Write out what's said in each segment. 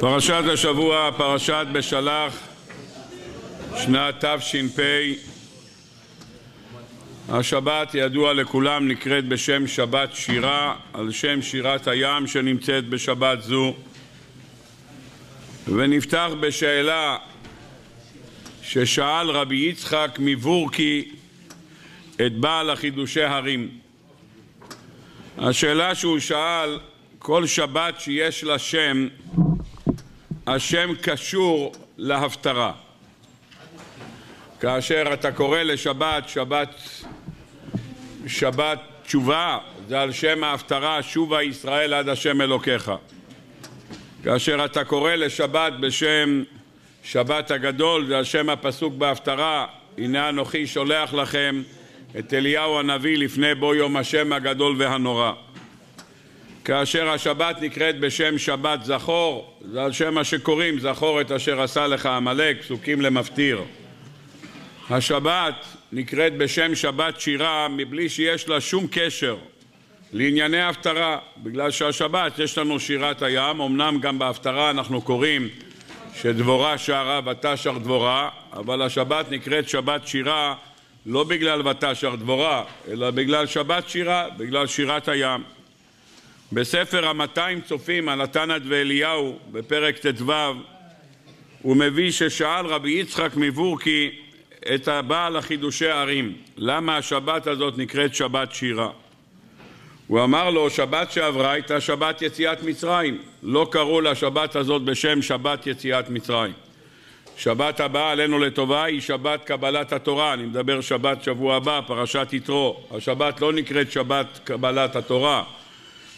פרשת השבוע, פרשת בשלח, שנת תש"פ. השבת, ידוע לכולם, נקראת בשם שבת שירה, על שם שירת הים שנמצאת בשבת זו. ונפתח בשאלה ששאל רבי יצחק מבורקי את בעל החידושי הרים. השאלה שהוא שאל, כל שבת שיש לה שם, השם קשור להפטרה. כאשר אתה קורא לשבת, שבת, שבת תשובה, זה על שם ההפטרה, שובה ישראל עד השם אלוקיך. כאשר אתה קורא לשבת בשם שבת הגדול, זה על שם הפסוק בהפטרה, הנה אנוכי שולח לכם את אליהו הנביא לפני בוא יום השם הגדול והנורא. כאשר השבת נקראת בשם שבת זכור, זה על שם מה שקוראים זכור את אשר עשה לך עמלק, פסוקים למפטיר. השבת נקראת בשם שבת שירה מבלי שיש לה שום קשר לענייני הפטרה, בגלל שהשבת יש לנו שירת הים, אמנם גם בהפטרה אנחנו קוראים שדבורה שרה ותשר דבורה, אבל השבת נקראת שבת שירה לא בגלל ותשר דבורה, אלא בגלל שבת שירה, בגלל שירת הים. בספר המאתיים צופים על התנת ואליהו בפרק ט"ו הוא מביא ששאל רבי יצחק מבורקי את הבעל החידושי ערים למה השבת הזאת נקראת שבת שירה הוא אמר לו שבת שעברה הייתה שבת יציאת מצרים לא קראו לשבת הזאת בשם שבת יציאת מצרים שבת הבאה עלינו לטובה היא שבת קבלת התורה אני מדבר שבת שבוע הבא פרשת יתרו השבת לא נקראת שבת קבלת התורה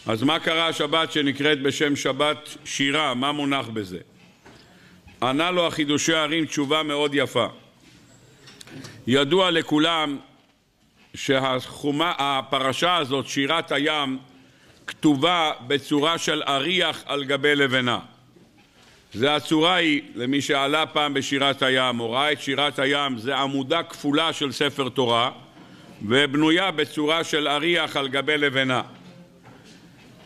אז מה קרה השבת שנקראת בשם שבת שירה? מה מונח בזה? ענה לו החידושי הערים תשובה מאוד יפה. ידוע לכולם שהפרשה הזאת, שירת הים, כתובה בצורה של אריח על גבי לבנה. זה הצורה היא, למי שעלה פעם בשירת הים, או ראה את שירת הים, זה עמודה כפולה של ספר תורה, ובנויה בצורה של אריח על גבי לבנה.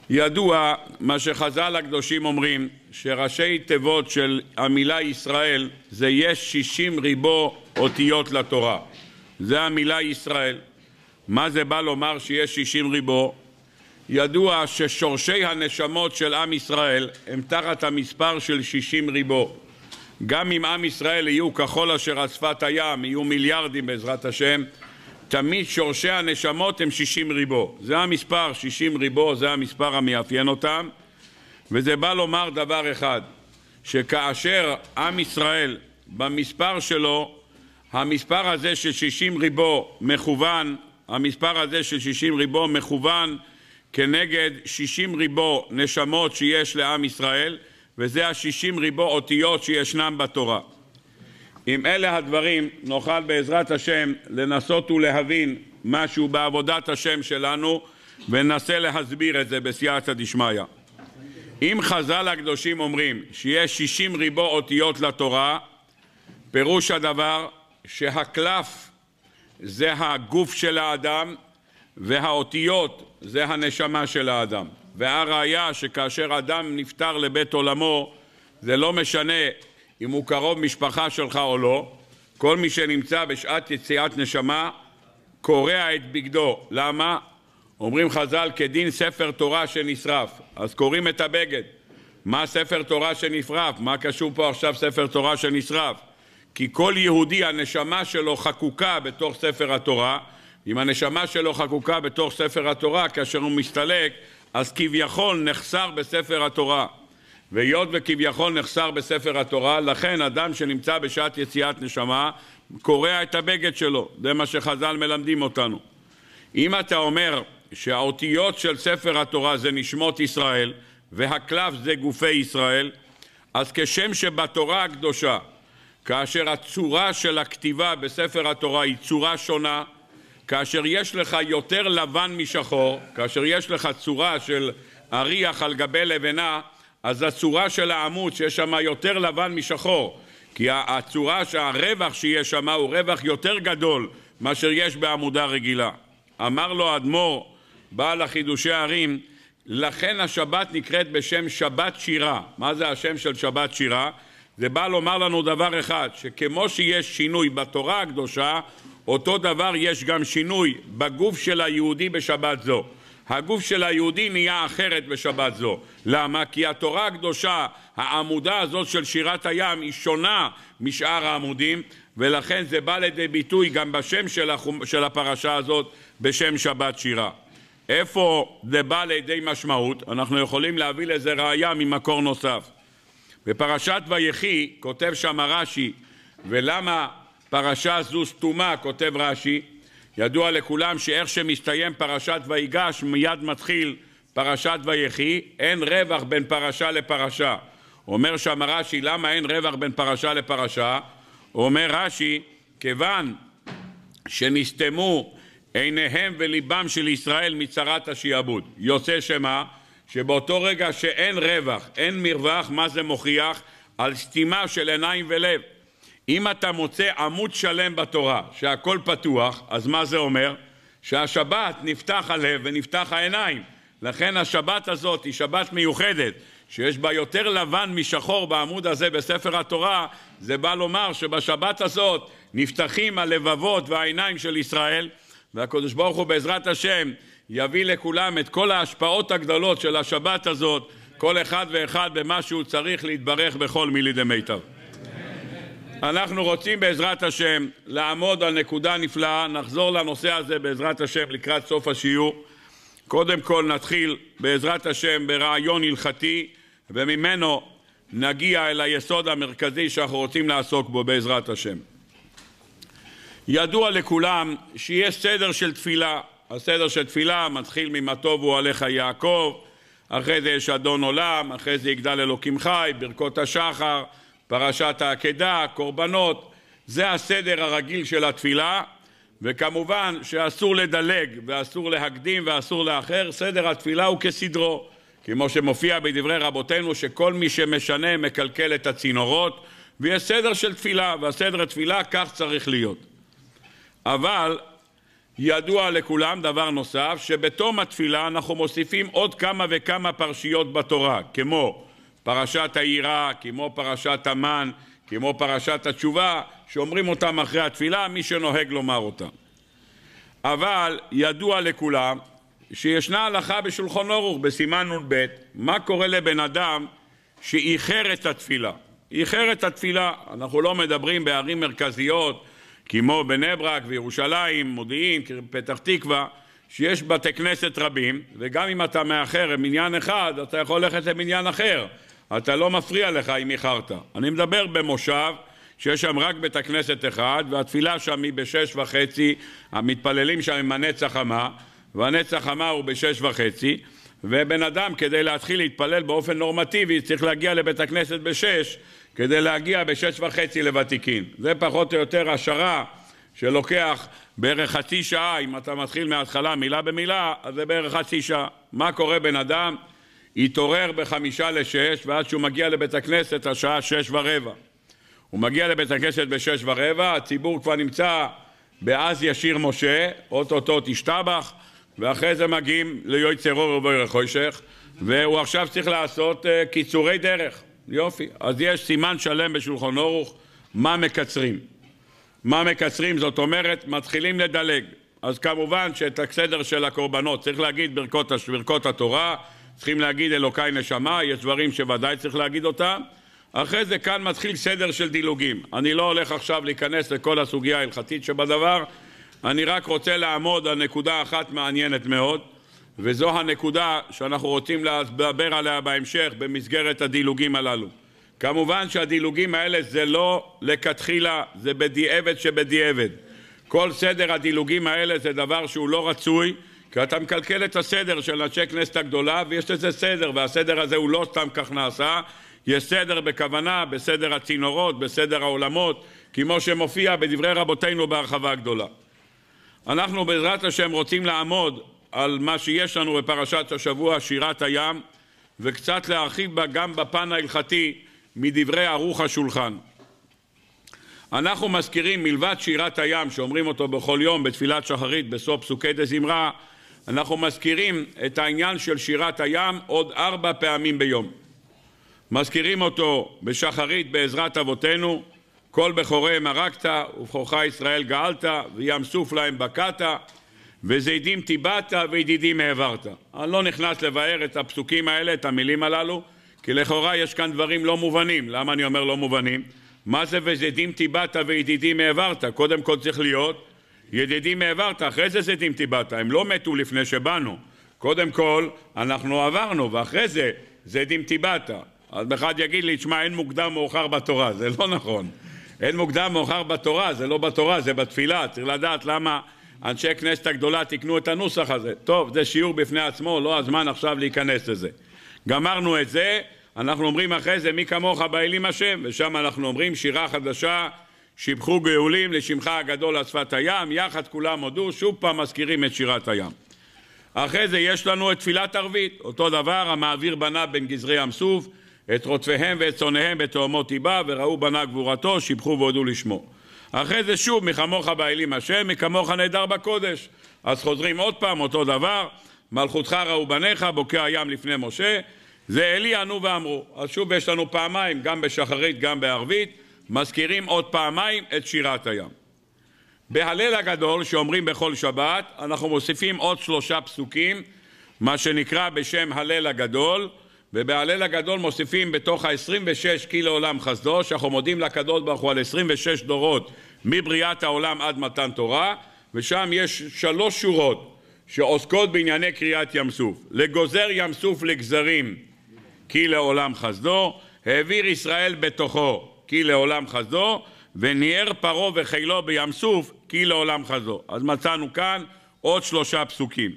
ידוע מה שחז"ל הקדושים אומרים, שראשי תיבות של המילה ישראל זה יש שישים ריבו אותיות לתורה. זה המילה ישראל. מה זה בא לומר שיש שישים ריבו? ידוע ששורשי הנשמות של עם ישראל הם תחת המספר של שישים ריבו. גם אם עם ישראל יהיו כחול אשר על שפת הים, יהיו מיליארדים בעזרת השם, תמיד שורשי הנשמות הם שישים ריבו. זה המספר, שישים ריבו, זה המספר המאפיין אותם, וזה בא לומר דבר אחד, שכאשר עם ישראל במספר שלו, המספר הזה של שישים ריבו מכוון, המספר הזה של שישים ריבו מכוון כנגד שישים ריבו נשמות שיש לעם ישראל, וזה השישים ריבו אותיות שישנם בתורה. עם אלה הדברים, נוכל בעזרת השם לנסות ולהבין משהו בעבודת השם שלנו וננסה להסביר את זה בסייעתא דשמיא. אם חז"ל הקדושים אומרים שיש שישים ריבו אותיות לתורה, פירוש הדבר שהקלף זה הגוף של האדם והאותיות זה הנשמה של האדם. והראיה שכאשר אדם נפטר לבית עולמו זה לא משנה אם הוא קרוב משפחה שלך או לא. כל מי שנמצא בשעת יציאת נשמה קורע את בגדו. למה? אומרים חז"ל, כדין ספר תורה שנשרף. אז קוראים את הבגד. מה ספר תורה שנשרף? מה קשור פה עכשיו ספר תורה שנשרף? כי כל יהודי הנשמה שלו חקוקה בתוך ספר התורה, אם הנשמה שלו חקוקה בתוך ספר התורה, כאשר הוא מסתלק, אז כביכול נחסר בספר התורה. והיות וכביכול נחסר בספר התורה, לכן אדם שנמצא בשעת יציאת נשמה קורע את הבגד שלו, זה מה שחז"ל מלמדים אותנו. אם אתה אומר שהאותיות של ספר התורה זה נשמות ישראל והקלף זה גופי ישראל, אז כשם שבתורה הקדושה, כאשר הצורה של הכתיבה בספר התורה היא צורה שונה, כאשר יש לך יותר לבן משחור, כאשר יש לך צורה של אריח על גבי לבנה, אז הצורה של העמוד שיש שם יותר לבן משחור, כי הצורה שהרווח שיש שם הוא רווח יותר גדול מאשר יש בעמודה רגילה. אמר לו האדמו"ר, בעל החידושי ערים, לכן השבת נקראת בשם שבת שירה. מה זה השם של שבת שירה? זה בא לומר לנו דבר אחד, שכמו שיש שינוי בתורה הקדושה, אותו דבר יש גם שינוי בגוף של היהודי בשבת זו. הגוף של היהודי נהיה אחרת בשבת זו. למה? כי התורה הקדושה, העמודה הזאת של שירת הים, היא שונה משאר העמודים, ולכן זה בא לידי ביטוי גם בשם של, החומ... של הפרשה הזאת, בשם שבת שירה. איפה זה בא לידי משמעות? אנחנו יכולים להביא לזה ראייה ממקור נוסף. בפרשת ויחי כותב שם רש"י, ולמה פרשה זו סתומה, כותב רש"י, ידוע לכולם שאיך שמסתיים פרשת ויגש מיד מתחיל פרשת ויחי, אין רווח בין פרשה לפרשה. אומר שם רש"י, למה אין רווח בין פרשה לפרשה? אומר רש"י, כיוון שנסתמו עיניהם וליבם של ישראל מצרת השעבוד. יוצא שמה? שבאותו רגע שאין רווח, אין מרווח, מה זה מוכיח? על סתימה של עיניים ולב. אם אתה מוצא עמוד שלם בתורה, שהכל פתוח, אז מה זה אומר? שהשבת נפתח הלב ונפתח העיניים. לכן השבת הזאת היא שבת מיוחדת, שיש בה יותר לבן משחור בעמוד הזה בספר התורה, זה בא לומר שבשבת הזאת נפתחים הלבבות והעיניים של ישראל, והקדוש ברוך הוא בעזרת השם יביא לכולם את כל ההשפעות הגדולות של השבת הזאת, כל אחד ואחד במה שהוא צריך להתברך בכל מילי דמיטב. אנחנו רוצים בעזרת השם לעמוד על נקודה נפלאה, נחזור לנושא הזה בעזרת השם לקראת סוף השיעור. קודם כל נתחיל בעזרת השם ברעיון הלכתי וממנו נגיע אל היסוד המרכזי שאנחנו רוצים לעסוק בו בעזרת השם. ידוע לכולם שיש סדר של תפילה, הסדר של תפילה מתחיל ממה הוא עליך יעקב, אחרי זה יש אדון עולם, אחרי זה יגדל אלוקים חי, ברכות השחר, פרשת העקדה, קורבנות, זה הסדר הרגיל של התפילה, וכמובן שאסור לדלג ואסור להקדים ואסור לאחר, סדר התפילה הוא כסדרו, כמו שמופיע בדברי רבותינו שכל מי שמשנה מקלקל את הצינורות, ויש סדר של תפילה, והסדר התפילה כך צריך להיות. אבל ידוע לכולם דבר נוסף, שבתום התפילה אנחנו מוסיפים עוד כמה וכמה פרשיות בתורה, כמו פרשת העירה, כמו פרשת המן, כמו פרשת התשובה, שאומרים אותם אחרי התפילה, מי שנוהג לומר אותם. אבל ידוע לכולם שישנה הלכה בשולחון אורוך, בסימן נ"ב, מה קורה לבן אדם שאיחר את התפילה. איחר את התפילה, אנחנו לא מדברים בערים מרכזיות כמו בני ברק וירושלים, מודיעין, פתח תקווה, שיש בתי כנסת רבים, וגם אם אתה מאחר למניין אחד, אתה יכול ללכת למניין אחר. אתה לא מפריע לך אם איחרת. אני מדבר במושב שיש שם רק בית הכנסת אחד, והתפילה שם היא בשש וחצי, המתפללים שם עם הנצח חמה, והנצח חמה הוא בשש וחצי, ובן אדם כדי להתחיל להתפלל באופן נורמטיבי צריך להגיע לבית הכנסת בשש, כדי להגיע בשש וחצי לוותיקין. זה פחות או יותר השערה שלוקח בערך חצי שעה, אם אתה מתחיל מההתחלה מילה במילה, אז זה בערך חצי שעה. מה קורה בן אדם התעורר בחמישה לשש, ועד שהוא מגיע לבית הכנסת השעה שש ורבע. הוא מגיע לבית הכנסת בשש ורבע, הציבור כבר נמצא ב"אז ישיר משה", אוטוטו תשתבח, ואחרי זה מגיעים ליועצי רור ובויר החושך, והוא עכשיו צריך לעשות uh, קיצורי דרך. יופי. אז יש סימן שלם בשולחון אורוך, מה מקצרים. מה מקצרים? זאת אומרת, מתחילים לדלג. אז כמובן שאת הסדר של הקורבנות צריך להגיד ברכות, ברכות התורה, צריכים להגיד אלוקיי נשמה, יש דברים שוודאי צריך להגיד אותם. אחרי זה כאן מתחיל סדר של דילוגים. אני לא הולך עכשיו להיכנס לכל הסוגיה ההלכתית שבדבר, אני רק רוצה לעמוד על נקודה אחת מעניינת מאוד, וזו הנקודה שאנחנו רוצים לדבר עליה בהמשך במסגרת הדילוגים הללו. כמובן שהדילוגים האלה זה לא לכתחילה, זה בדיעבד שבדיעבד. כל סדר הדילוגים האלה זה דבר שהוא לא רצוי, כי אתה מקלקל את הסדר של אנשי כנסת הגדולה, ויש לזה סדר, והסדר הזה הוא לא סתם כך נעשה, יש סדר בכוונה, בסדר הצינורות, בסדר העולמות, כמו שמופיע בדברי רבותינו בהרחבה הגדולה. אנחנו בעזרת השם רוצים לעמוד על מה שיש לנו בפרשת השבוע, שירת הים, וקצת להרחיב בה גם בפן ההלכתי מדברי ערוך השולחן. אנחנו מזכירים מלבד שירת הים שאומרים אותו בכל יום בתפילת שחרית בסוף פסוקי דזמרה אנחנו מזכירים את העניין של שירת הים עוד ארבע פעמים ביום. מזכירים אותו בשחרית בעזרת אבותינו, כל בכוריהם הרגת ובכורך ישראל גאלת וים סוף להם בקעת וזידים טיבעת וידידים העברת. אני לא נכנס לבאר את הפסוקים האלה, את המילים הללו, כי לכאורה יש כאן דברים לא מובנים. למה אני אומר לא מובנים? מה זה וזידים טיבעת וידידים העברת? קודם כל צריך להיות ידידים העברת, אחרי זה זיתים טיבעת, הם לא מתו לפני שבאנו. קודם כל, אנחנו עברנו, ואחרי זה זיתים טיבעת. אז אחד יגיד לי, תשמע, אין מוקדם מאוחר בתורה, זה לא נכון. אין מוקדם מאוחר בתורה, זה לא בתורה, זה בתפילה, צריך לדעת למה אנשי כנסת הגדולה תיקנו את הנוסח הזה. טוב, זה שיעור בפני עצמו, לא הזמן עכשיו להיכנס לזה. גמרנו את זה, אנחנו אומרים אחרי זה, מי כמוך באלים השם, ושם אנחנו אומרים שירה חדשה שיבחו גאולים לשמך הגדול על שפת הים, יחד כולם הודו, שוב פעם מזכירים את שירת הים. אחרי זה יש לנו את תפילת ערבית, אותו דבר, המעביר בנה בין גזרי ים סוף, את רודפיהם ואת צונאיהם בתאומות טיבה, וראו בנה גבורתו, שיבחו והודו לשמו. אחרי זה שוב, מחמוך באלים השם, מכמוך נהדר בקודש. אז חוזרים עוד פעם, אותו דבר, מלכותך ראו בניך, בוקע הים לפני משה, זה אלי ענו ואמרו. אז שוב יש לנו פעמיים, גם בשחרית, גם בערבית. מזכירים עוד פעמיים את שירת הים. בהלל הגדול שאומרים בכל שבת אנחנו מוסיפים עוד שלושה פסוקים מה שנקרא בשם הלל הגדול ובהלל הגדול מוסיפים בתוך ה-26 כי לעולם חסדו שאנחנו מודים לקדוש ברוך הוא על 26 דורות מבריאת העולם עד מתן תורה ושם יש שלוש שורות שעוסקות בענייני קריאת ים סוף לגוזר ים סוף לגזרים כי לעולם חסדו העביר ישראל בתוכו כי לעולם חזו, וניער פרעה וחילו בים סוף, כי לעולם חזו. אז מצאנו כאן עוד שלושה פסוקים.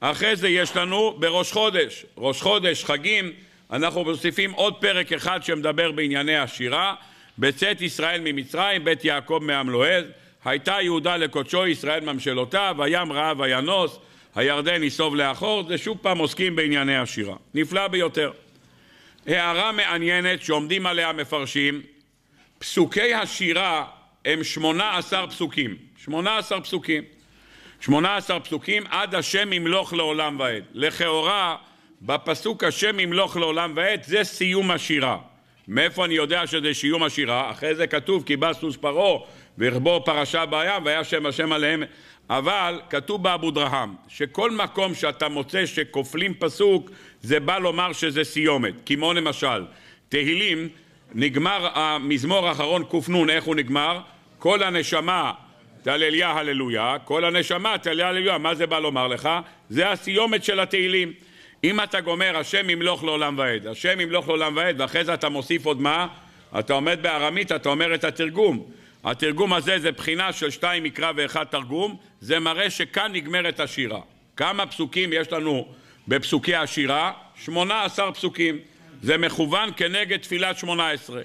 אחרי זה יש לנו בראש חודש, ראש חודש, חגים, אנחנו מוסיפים עוד פרק אחד שמדבר בענייני השירה, בצאת ישראל ממצרים, בית יעקב מעם לועז, הייתה יהודה לקודשו, ישראל ממשלותיו, הים רעב וינוס, הירדן יסוב לאחור, זה שוב פעם עוסקים בענייני השירה. נפלא ביותר. הערה מעניינת שעומדים עליה מפרשים, פסוקי השירה הם שמונה עשר פסוקים, שמונה עשר פסוקים, שמונה עשר פסוקים עד השם ימלוך לעולם ועד. לכאורה בפסוק השם ימלוך לעולם ועד זה סיום השירה. מאיפה אני יודע שזה סיום השירה? אחרי זה כתוב כי בא סוס פרעה וירבור פרשה בים והיה שם השם עליהם אבל כתוב באבודרהם שכל מקום שאתה מוצא שכופלים פסוק זה בא לומר שזה סיומת, כמו למשל תהילים, נגמר המזמור האחרון ק"נ, איך הוא נגמר? כל הנשמה תהלליה הללויה, כל הנשמה תהלליה הללויה, מה זה בא לומר לך? זה הסיומת של התהילים. אם אתה גומר השם ימלוך לעולם ועד, השם ימלוך לעולם ועד, ואחרי זה אתה מוסיף עוד מה? אתה עומד בארמית, אתה אומר את התרגום. התרגום הזה זה בחינה של שתיים מקרא ואחד תרגום, זה מראה שכאן נגמרת השירה. כמה פסוקים יש לנו בפסוקי השירה, 18 פסוקים. זה מכוון כנגד תפילת 18.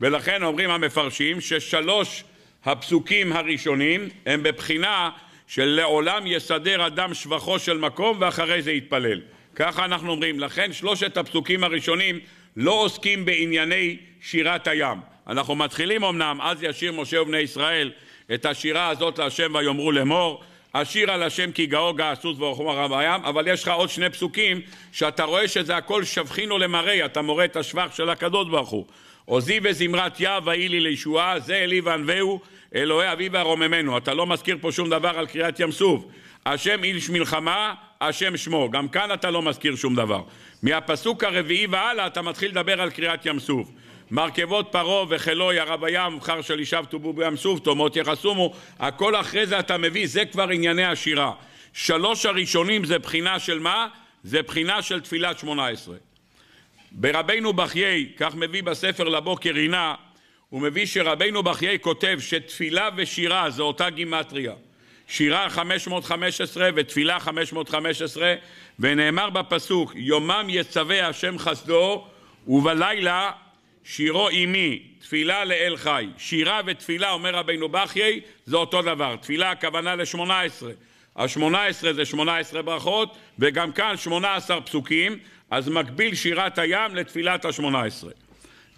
ולכן אומרים המפרשים ששלוש הפסוקים הראשונים הם בבחינה של לעולם יסדר אדם שבחו של מקום ואחרי זה יתפלל. ככה אנחנו אומרים. לכן שלושת הפסוקים הראשונים לא עוסקים בענייני שירת הים. אנחנו מתחילים אמנם, אז ישיר משה ובני ישראל את השירה הזאת להשם ויאמרו לאמור השיר על השם כי גאו געסוס ורחום הרב הים, אבל יש לך עוד שני פסוקים שאתה רואה שזה הכל שבחינו למראה, אתה מורה את השבח של הקדוש ברוך הוא. עוזי וזמרת יא ויהי לי לישועה, זה אלי וענווהו, אלוהי אבי וארוממנו. אתה לא מזכיר פה שום דבר על קריאת ים סוף. השם איש מלחמה, השם שמו. גם כאן אתה לא מזכיר שום דבר. מהפסוק הרביעי והלאה אתה מתחיל לדבר על קריאת ים סוף. מרכבות פרעה וחילוי הרב הים של לישבתו בו בים סוף תומות יחסומו הכל אחרי זה אתה מביא זה כבר ענייני השירה שלוש הראשונים זה בחינה של מה? זה בחינה של תפילת שמונה עשרה ברבנו בחיי כך מביא בספר לבוקר עינה הוא מביא שרבנו בחיי כותב שתפילה ושירה זה אותה גימטריה שירה 515 ותפילה 515 ונאמר בפסוק יומם יצווה השם חסדו ובלילה שירו אימי, תפילה לאל חי. שירה ותפילה, אומר רבינו בחיי, זה אותו דבר. תפילה הכוונה לשמונה עשרה. השמונה עשרה זה שמונה עשרה ברכות, וגם כאן שמונה עשר פסוקים, אז מקביל שירת הים לתפילת השמונה עשרה.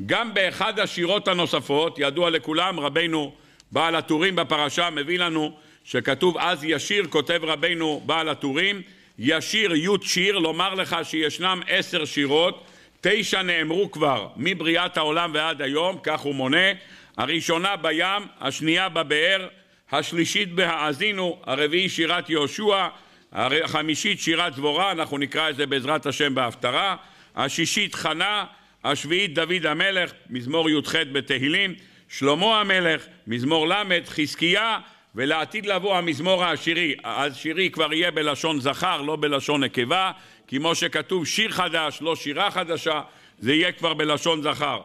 גם באחד השירות הנוספות, ידוע לכולם, רבינו בעל הטורים בפרשה מביא לנו שכתוב אז ישיר, כותב רבינו בעל הטורים, ישיר י' שיר, לומר לך שישנם עשר שירות תשע נאמרו כבר מבריאת העולם ועד היום, כך הוא מונה, הראשונה בים, השנייה בבאר, השלישית בהאזינו, הרביעי שירת יהושע, החמישית שירת דבורה, אנחנו נקרא את זה בעזרת השם בהפטרה, השישית חנה, השביעית דוד המלך, מזמור י"ח בתהילים, שלמה המלך, מזמור ל', חזקיה, ולעתיד לבוא המזמור העשירי, העשירי כבר יהיה בלשון זכר, לא בלשון נקבה, כמו שכתוב שיר חדש, לא שירה חדשה, זה יהיה כבר בלשון זכר.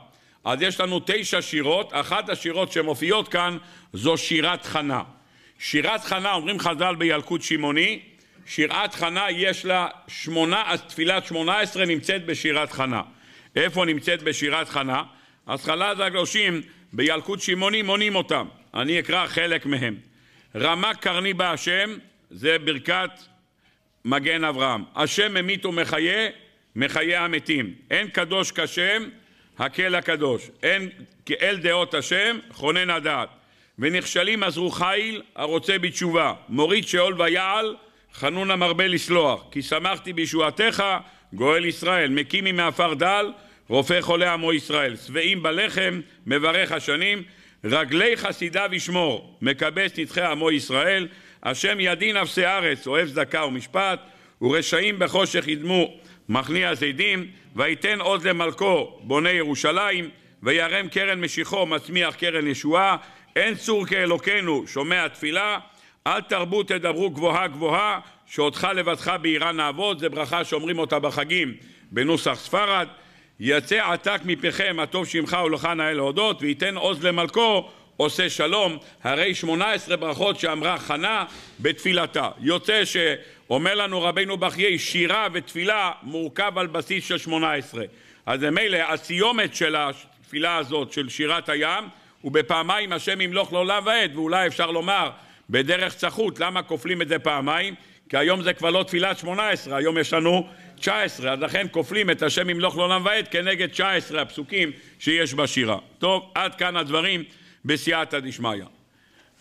אז יש לנו תשע שירות, אחת השירות שמופיעות כאן זו שירת חנה. שירת חנה, אומרים חז"ל בילקוט שמעוני, שירת חנה יש לה שמונה, אז תפילת שמונה עשרה נמצאת בשירת חנה. איפה נמצאת בשירת חנה? אז חל"ז הקדושים בילקוט שמעוני מונים אותם. אני אקרא חלק מהם. רמה קרני בהשם זה ברכת מגן אברהם. השם ממית ומחיה, מחיה המתים. אין קדוש כשם, הקל הקדוש. אין כאל דעות השם, חונן הדעת. ונכשלים עזרו חיל, הרוצה בתשובה. מוריד שאול ויעל, חנון המרבה לסלוח. כי שמחתי בישועתך, גואל ישראל. מקימי מעפר דל, רופא חולה עמו ישראל. שבעים בלחם, מברך השנים. רגלי חסידיו ישמור, מקבץ נדחי עמו ישראל. השם ידין אפסי ארץ, אוהב צדקה ומשפט, ורשעים בחושך ידמו, מכניע זדים, ויתן עוד למלכו, בונה ירושלים, וירם קרן משיחו, מצמיח קרן ישועה, אין צור כאלוקינו, שומע תפילה, אל תרבו תדברו גבוהה גבוהה, שאותך לבדך בעירה נעבוד, זה ברכה שאומרים אותה בחגים בנוסח ספרד, יצא עתק מפיכם הטוב שמך ולכה נאה להודות, וייתן עוז למלכו עושה שלום, הרי שמונה עשרה ברכות שאמרה חנה בתפילתה. יוצא שאומר לנו רבינו בחיי, שירה ותפילה מורכב על בסיס של שמונה עשרה. אז מילא, הסיומת של התפילה הזאת, של שירת הים, הוא בפעמיים השם ימלוך לעולם ועד, ואולי אפשר לומר בדרך צחות, למה כופלים את זה פעמיים? כי היום זה כבר לא תפילת שמונה עשרה, היום יש לנו תשע עשרה, אז לכן כופלים את השם ימלוך לעולם ועד כנגד תשע עשרה הפסוקים שיש בשירה. טוב, עד כאן הדברים. בסייעתא דשמיא.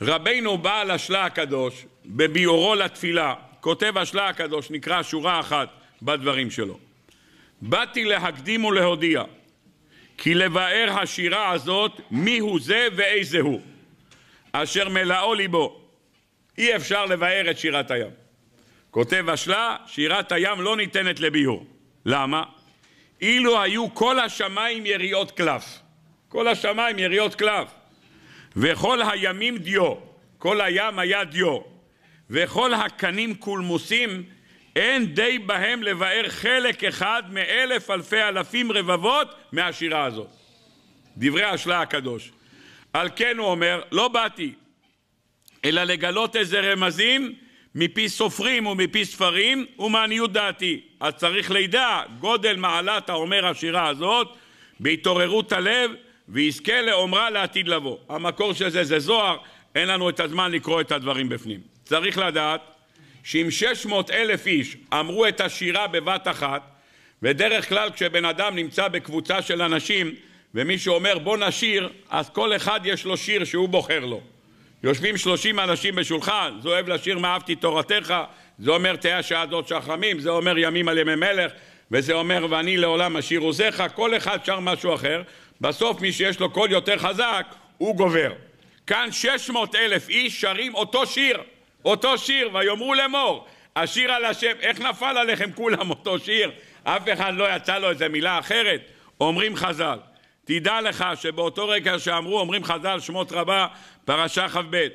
רבנו בעל השלה הקדוש, בביאורו לתפילה, כותב השלה הקדוש, נקרא שורה אחת בדברים שלו. באתי להקדים ולהודיע, כי לבאר השירה הזאת מי הוא זה ואיזה הוא, אשר מלאו ליבו. אי אפשר לבאר את שירת הים. כותב השלה, שירת הים לא ניתנת לביאור. למה? אילו היו כל השמיים יריעות קלף. כל השמיים יריעות קלף. וכל הימים דיו, כל הים היה דיו, וכל הקנים קולמוסים, אין די בהם לבאר חלק אחד מאלף אלפי אלפים רבבות מהשירה הזאת. דברי השלה הקדוש. על כן הוא אומר, לא באתי, אלא לגלות איזה רמזים מפי סופרים ומפי ספרים ומעניות דעתי. אז צריך לידע גודל מעלת האומר השירה הזאת בהתעוררות הלב ויזכה לאומרה לעתיד לבוא. המקור של זה זה זוהר, אין לנו את הזמן לקרוא את הדברים בפנים. צריך לדעת שאם 600 אלף איש אמרו את השירה בבת אחת, ודרך כלל כשבן אדם נמצא בקבוצה של אנשים ומישהו אומר בוא נשיר, אז כל אחד יש לו שיר שהוא בוחר לו. יושבים 30 אנשים בשולחן, זה אוהב לשיר מה אהבתי תורתך, זה אומר תהא השעה זאת שחמים, זה אומר ימים על ימי מלך, וזה אומר ואני לעולם אשיר עוזיך, כל אחד שר משהו אחר, בסוף מי שיש לו קול יותר חזק, הוא גובר. כאן 600 אלף איש שרים אותו שיר, אותו שיר, ויאמרו לאמור, השיר על השם, איך נפל עליכם כולם אותו שיר? אף אחד לא יצא לו איזה מילה אחרת. אומרים חז"ל, תדע לך שבאותו רגע שאמרו, אומרים חז"ל, שמות רבה, פרשה כ"ב,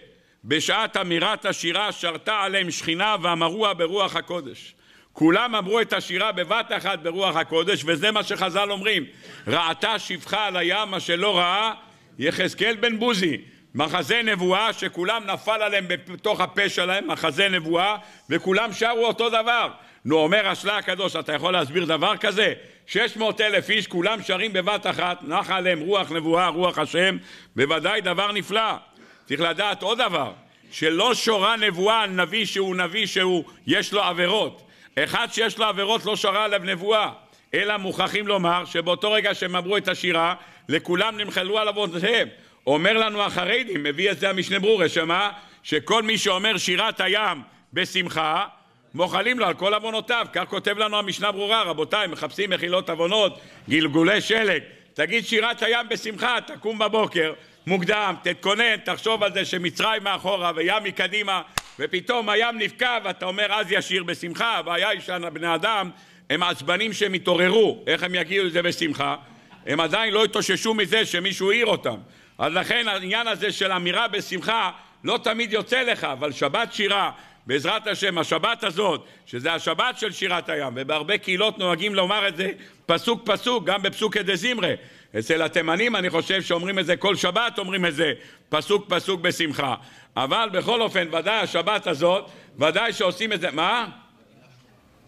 בשעת אמירת השירה שרתה עליהם שכינה ואמרוה ברוח הקודש. כולם אמרו את השירה בבת אחת ברוח הקודש, וזה מה שחז"ל אומרים. ראתה שפחה על הים, מה שלא ראה יחזקאל בן בוזי. מחזה נבואה שכולם נפל עליהם בתוך הפה שלהם, מחזה נבואה, וכולם שרו אותו דבר. נו, אומר השלה הקדוש, אתה יכול להסביר דבר כזה? 600 אלף איש, כולם שרים בבת אחת, נחה עליהם רוח נבואה, רוח השם, בוודאי דבר נפלא. צריך לדעת עוד דבר, שלא שורה נבואה על נביא שהוא נביא שהוא, יש לו עבירות. אחד שיש לו עבירות לא שרה עליו נבואה, אלא מוכרחים לומר שבאותו רגע שהם אמרו את השירה, לכולם נמחלו על עוונותיהם. אומר לנו החרדים, מביא את זה המשנה ברורה, שמה? שכל מי שאומר שירת הים בשמחה, מוחלים לו על כל עוונותיו. כך כותב לנו המשנה ברורה, רבותיי, מחפשים מחילות עוונות, גלגולי שלג. תגיד שירת הים בשמחה, תקום בבוקר. מוקדם, תתכונן, תחשוב על זה שמצרים מאחורה וים מקדימה ופתאום הים נפקע ואתה אומר אז ישיר בשמחה, הבעיה היא שהבני אדם הם עצבנים שהם התעוררו, איך הם יגיעו לזה בשמחה? הם עדיין לא התאוששו מזה שמישהו העיר אותם. אז לכן העניין הזה של אמירה בשמחה לא תמיד יוצא לך, אבל שבת שירה, בעזרת השם, השבת הזאת, שזה השבת של שירת הים, ובהרבה קהילות נוהגים לומר את זה פסוק פסוק, גם בפסוק כדזמרי. אצל התימנים אני חושב שאומרים את זה כל שבת, אומרים את זה פסוק פסוק בשמחה. אבל בכל אופן, ודאי השבת הזאת, ודאי שעושים את זה, מה?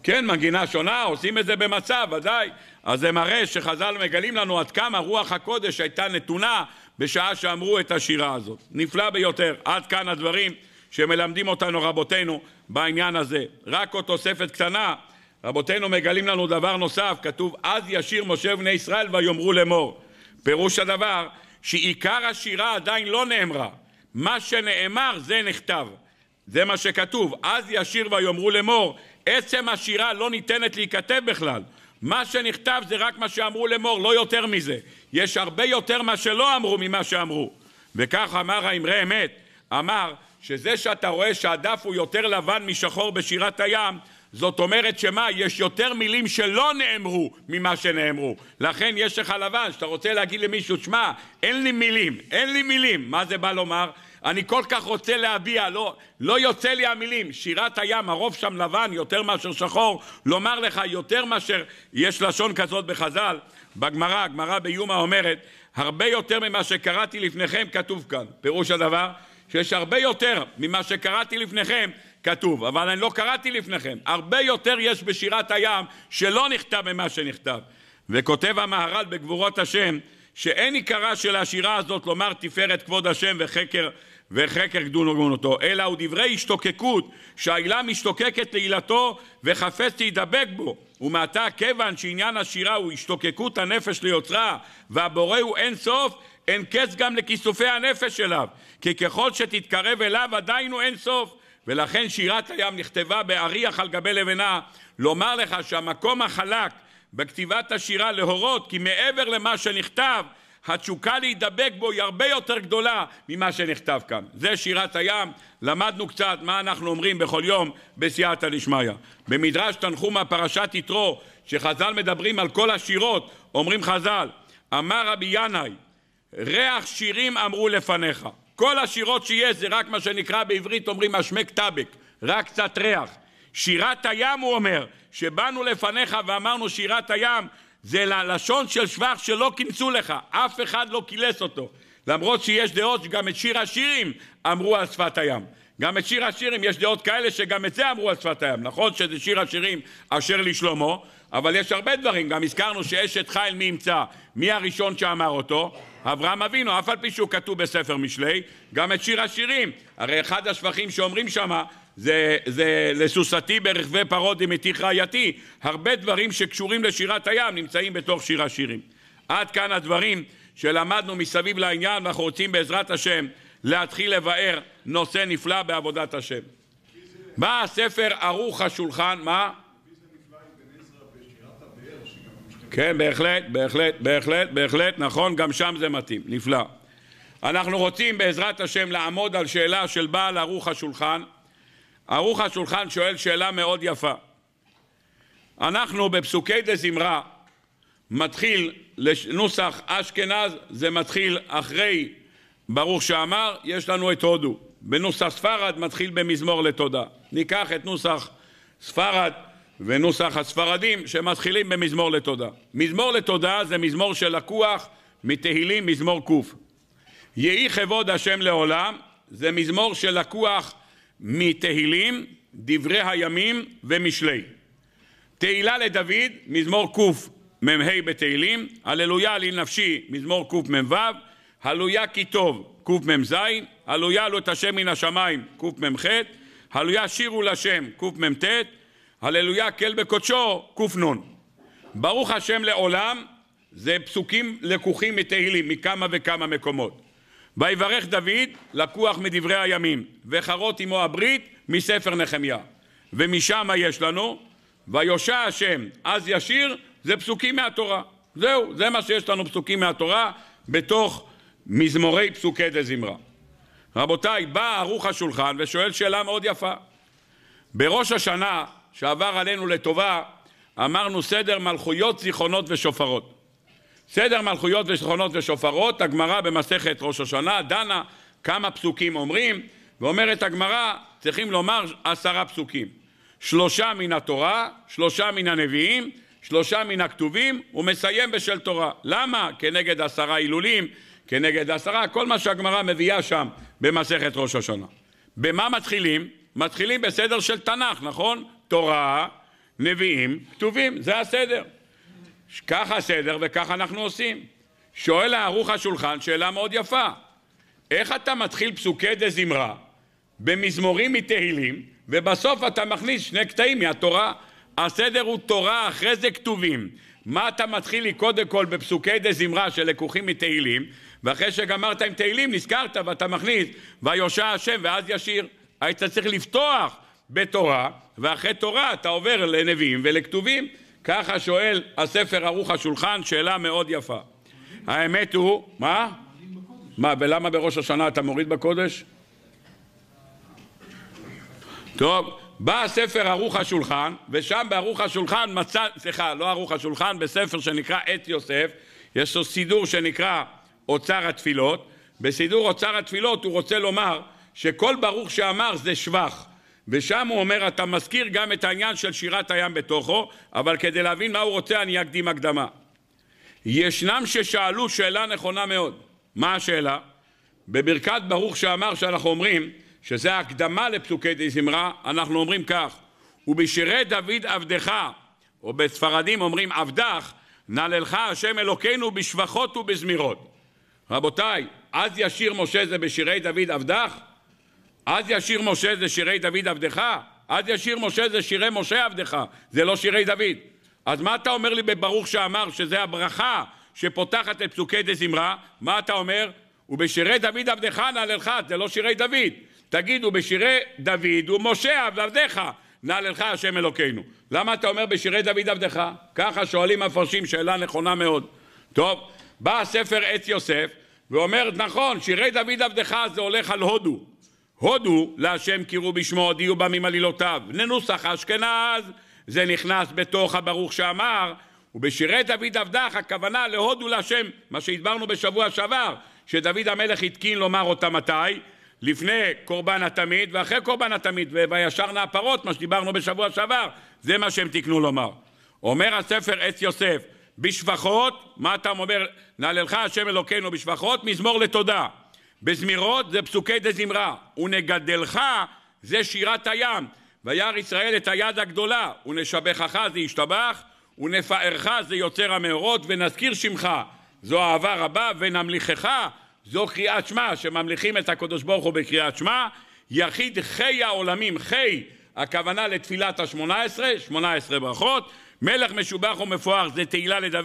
כן, מנגינה שונה, עושים את זה במצב, ודאי. אז זה מראה שחז"ל מגלים לנו עד כמה רוח הקודש הייתה נתונה בשעה שאמרו את השירה הזאת. נפלא ביותר. עד כאן הדברים שמלמדים אותנו רבותינו בעניין הזה. רק עוד תוספת קטנה, רבותינו מגלים לנו דבר נוסף, כתוב אז ישיר משה בני ישראל ויאמרו לאמור. פירוש הדבר שעיקר השירה עדיין לא נאמרה, מה שנאמר זה נכתב. זה מה שכתוב, אז ישיר ויאמרו לאמור, עצם השירה לא ניתנת להיכתב בכלל. מה שנכתב זה רק מה שאמרו לאמור, לא יותר מזה. יש הרבה יותר מה שלא אמרו ממה שאמרו. וכך אמר האמרי אמת, אמר שזה שאתה רואה שהדף הוא יותר לבן משחור בשירת הים, זאת אומרת שמה, יש יותר מילים שלא נאמרו ממה שנאמרו. לכן יש לך לבן, שאתה רוצה להגיד למישהו, שמע, אין לי מילים, אין לי מילים. מה זה בא לומר? אני כל כך רוצה להביע, לא, לא יוצא לי המילים. שירת הים, הרוב שם לבן יותר מאשר שחור, לומר לך יותר מאשר, יש לשון כזאת בחז"ל, בגמרא, הגמרא ביומא אומרת, הרבה יותר ממה שקראתי לפניכם כתוב כאן. פירוש הדבר, שיש הרבה יותר ממה שקראתי לפניכם כתוב, אבל אני לא קראתי לפניכם. הרבה יותר יש בשירת הים שלא נכתב ממה שנכתב. וכותב המהר"ל בגבורות השם, שאין עיקרה של השירה הזאת לומר תפארת כבוד השם וחקר וחקר גדול אמונותו, אלא הוא דברי השתוקקות, שהעילה משתוקקת לעילתו וחפץ להידבק בו. ומעתה כיוון שעניין השירה הוא השתוקקות הנפש ליוצרה, והבורא הוא אין סוף, אין קץ גם לכיסופי הנפש אליו, כי ככל שתתקרב אליו עדיין הוא אין סוף. ולכן שירת הים נכתבה באריח על גבי לבנה, לומר לך שהמקום החלק בכתיבת השירה להורות כי מעבר למה שנכתב התשוקה להידבק בו היא הרבה יותר גדולה ממה שנכתב כאן. זה שירת הים, למדנו קצת מה אנחנו אומרים בכל יום בסייעתא דשמיא. במדרש תנחומא פרשת יתרו, שחז"ל מדברים על כל השירות, אומרים חז"ל, אמר רבי ינאי, ריח שירים אמרו לפניך. כל השירות שיש זה רק מה שנקרא בעברית אומרים אשמק טבק, רק קצת ריח. שירת הים הוא אומר, שבאנו לפניך ואמרנו שירת הים, זה ללשון של שבח שלא כינסו לך, אף אחד לא קילס אותו. למרות שיש דעות שגם את שיר השירים אמרו על שפת הים. גם את שיר השירים, יש דעות כאלה שגם את זה אמרו על שפת הים. נכון שזה שיר השירים אשר לשלמה, אבל יש הרבה דברים. גם הזכרנו שאשת חיל מי ימצא, מי הראשון שאמר אותו? אברהם אבינו, אף על פי שהוא כתוב בספר משלי, גם את שיר השירים. הרי אחד השבחים שאומרים שמה זה, זה לסוסתי ברכבי פרות דמתי חייתי. הרבה דברים שקשורים לשירת הים נמצאים בתוך שיר השירים. עד כאן הדברים שלמדנו מסביב לעניין ואנחנו רוצים בעזרת השם להתחיל לבאר נושא נפלא בעבודת השם. מה הספר ערוך השולחן, מה? כן, בהחלט, בהחלט, בהחלט, בהחלט, נכון, גם שם זה מתאים, נפלא. אנחנו רוצים בעזרת השם לעמוד על שאלה של בעל ערוך השולחן. ערוך השולחן שואל שאלה מאוד יפה. אנחנו בפסוקי דזמרה מתחיל לנוסח אשכנז, זה מתחיל אחרי ברוך שאמר, יש לנו את הודו. בנוסח ספרד מתחיל במזמור לתודה. ניקח את נוסח ספרד ונוסח הספרדים שמתחילים במזמור לתודה. מזמור לתודה זה מזמור שלקוח מתהילים מזמור ק. יהי כבוד השם לעולם זה מזמור שלקוח מתהילים, דברי הימים ומשלי. תהילה לדוד, מזמור קמ"ה בתהילים, הללויה לי נפשי, מזמור קמ"ו, הלויה כי טוב, קמ"ז, הלויה לו את השם מן השמיים, קמ"ח, הלויה שירו לשם, קמ"ט, הללויה כל בקודשו, קנ. ברוך השם לעולם, זה פסוקים לקוחים מתהילים, מכמה וכמה מקומות. ויברך דוד, לקוח מדברי הימים, וחרות עמו הברית, מספר נחמיה. ומשם יש לנו, ויושע השם, אז ישיר, זה פסוקים מהתורה. זהו, זה מה שיש לנו פסוקים מהתורה, בתוך מזמורי פסוקי דזמרה. רבותיי, בא ערוך השולחן ושואל שאלה מאוד יפה. בראש השנה שעבר עלינו לטובה, אמרנו סדר מלכויות, זיכרונות ושופרות. סדר מלכויות וזיכרונות ושופרות, הגמרא במסכת ראש השנה דנה כמה פסוקים אומרים, ואומרת הגמרא, צריכים לומר עשרה פסוקים. שלושה מן התורה, שלושה מן הנביאים, שלושה מן הכתובים, ומסיים בשל תורה. למה? כנגד עשרה הילולים, כנגד עשרה, כל מה שהגמרא מביאה שם במסכת ראש השנה. במה מתחילים? מתחילים בסדר של תנ"ך, נכון? תורה, נביאים, כתובים, זה הסדר. ככה הסדר וככה אנחנו עושים. שואל הערוך השולחן שאלה מאוד יפה, איך אתה מתחיל פסוקי דה זמרה במזמורים מתהילים ובסוף אתה מכניס שני קטעים מהתורה? הסדר הוא תורה, אחרי זה כתובים. מה אתה מתחיל לי קודם כל בפסוקי דה זמרה שלקוחים מתהילים, ואחרי שגמרת עם תהילים נזכרת ואתה מכניס ויושע השם ואז ישיר. היית צריך לפתוח בתורה, ואחרי תורה אתה עובר לנביאים ולכתובים. ככה שואל הספר ערוך השולחן, שאלה מאוד יפה. האמת הוא, מה? מה, ולמה בראש השנה אתה מוריד בקודש? טוב, בא הספר ערוך השולחן, ושם בערוך השולחן מצא, סליחה, לא ערוך השולחן, בספר שנקרא עת יוסף, יש לו סידור שנקרא אוצר התפילות. בסידור אוצר התפילות הוא רוצה לומר שכל ברוך שאמר זה שבח. ושם הוא אומר, אתה מזכיר גם את העניין של שירת הים בתוכו, אבל כדי להבין מה הוא רוצה אני אקדים הקדמה. ישנם ששאלו שאלה נכונה מאוד. מה השאלה? בברכת ברוך שאמר שאנחנו אומרים, שזה הקדמה לפסוקי די זמרה, אנחנו אומרים כך, ובשירי דוד עבדך, או בספרדים אומרים עבדך, נללך השם אלוקינו בשבחות ובזמירות. רבותיי, אז ישיר משה זה בשירי דוד עבדך? אז ישיר משה זה שירי דוד עבדך? אז ישיר משה זה שירי משה עבדך, זה לא שירי דוד. אז מה אתה אומר לי בברוך שאמר שזה הברכה שפותחת את פסוקי דזמרה? מה אתה אומר? ובשירי דוד עבדך נעללך, זה לא שירי דוד. תגיד, ובשירי דוד ומשה עבדך נעללך השם אלוקינו. למה אתה אומר בשירי דוד עבדך? ככה שואלים המפרשים שאלה נכונה מאוד. טוב, בא ספר עץ יוסף ואומר, נכון, שירי דוד עבדך זה הולך על הודו. הודו להשם קראו בשמו, הודיעו בה ממלילותיו. לנוסח אשכנז זה נכנס בתוך הברוך שאמר, ובשירי דוד עבדך הכוונה להודו להשם, מה שהדברנו בשבוע שעבר, שדוד המלך התקין לומר אותה מתי? לפני קורבן התמיד ואחרי קורבן התמיד, וישרנה הפרות, מה שדיברנו בשבוע שעבר, זה מה שהם תיקנו לומר. אומר הספר עץ יוסף, בשבחות, מה אתה אומר? נעללך השם אלוקינו בשבחות, מזמור לתודה. בזמירות זה פסוקי דזמרה, ונגדלך זה שירת הים, וירא ישראל את היד הגדולה, ונשבחך זה ישתבח, ונפארך זה יוצר המאורות, ונזכיר שמך, זו אהבה רבה, ונמליכך, זו קריאת שמע, שממליכים את הקדוש ברוך הוא בקריאת שמע, יחיד חי העולמים, חי, הכוונה לתפילת השמונה עשרה, שמונה עשרה ברכות, מלך משובח ומפואר זה תהילה לדוד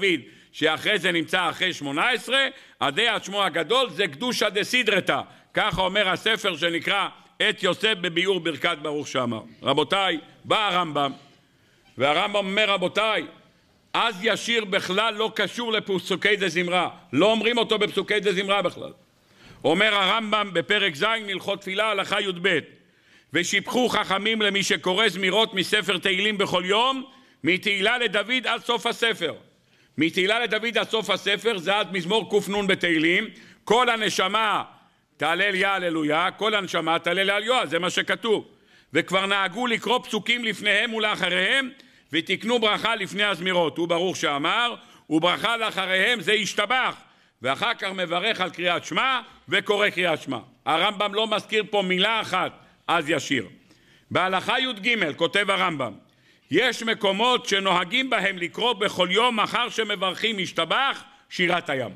שאחרי זה נמצא אחרי שמונה עשרה, עדי עצמו הגדול זה קדושא סידרתא. ככה אומר הספר שנקרא את יוסף בביאור ברכת ברוך שאמר. רבותיי, בא הרמב"ם, והרמב"ם אומר רבותיי, אז ישיר בכלל לא קשור לפסוקי זמרה. לא אומרים אותו בפסוקי זמרה בכלל. אומר הרמב"ם בפרק ז' מהלכות תפילה הלכה י"ב ושיבחו חכמים למי שקורא זמירות מספר תהילים בכל יום מתהילה לדוד עד סוף הספר מתהילה לדוד עד סוף הספר זה עד מזמור קנ בתהילים, כל הנשמה תהלל יא הללויה, כל הנשמה תהלל יא הללויה, זה מה שכתוב. וכבר נהגו לקרוא פסוקים לפניהם ולאחריהם, ותקנו ברכה לפני הזמירות. הוא ברוך שאמר, וברכה לאחריהם זה ישתבח. ואחר כך מברך על קריאת שמע וקורא קריאת שמע. הרמב"ם לא מזכיר פה מילה אחת, אז ישיר. בהלכה י"ג כותב הרמב"ם יש מקומות שנוהגים בהם לקרוא בכל יום אחר שמברכים השתבח שירת הים.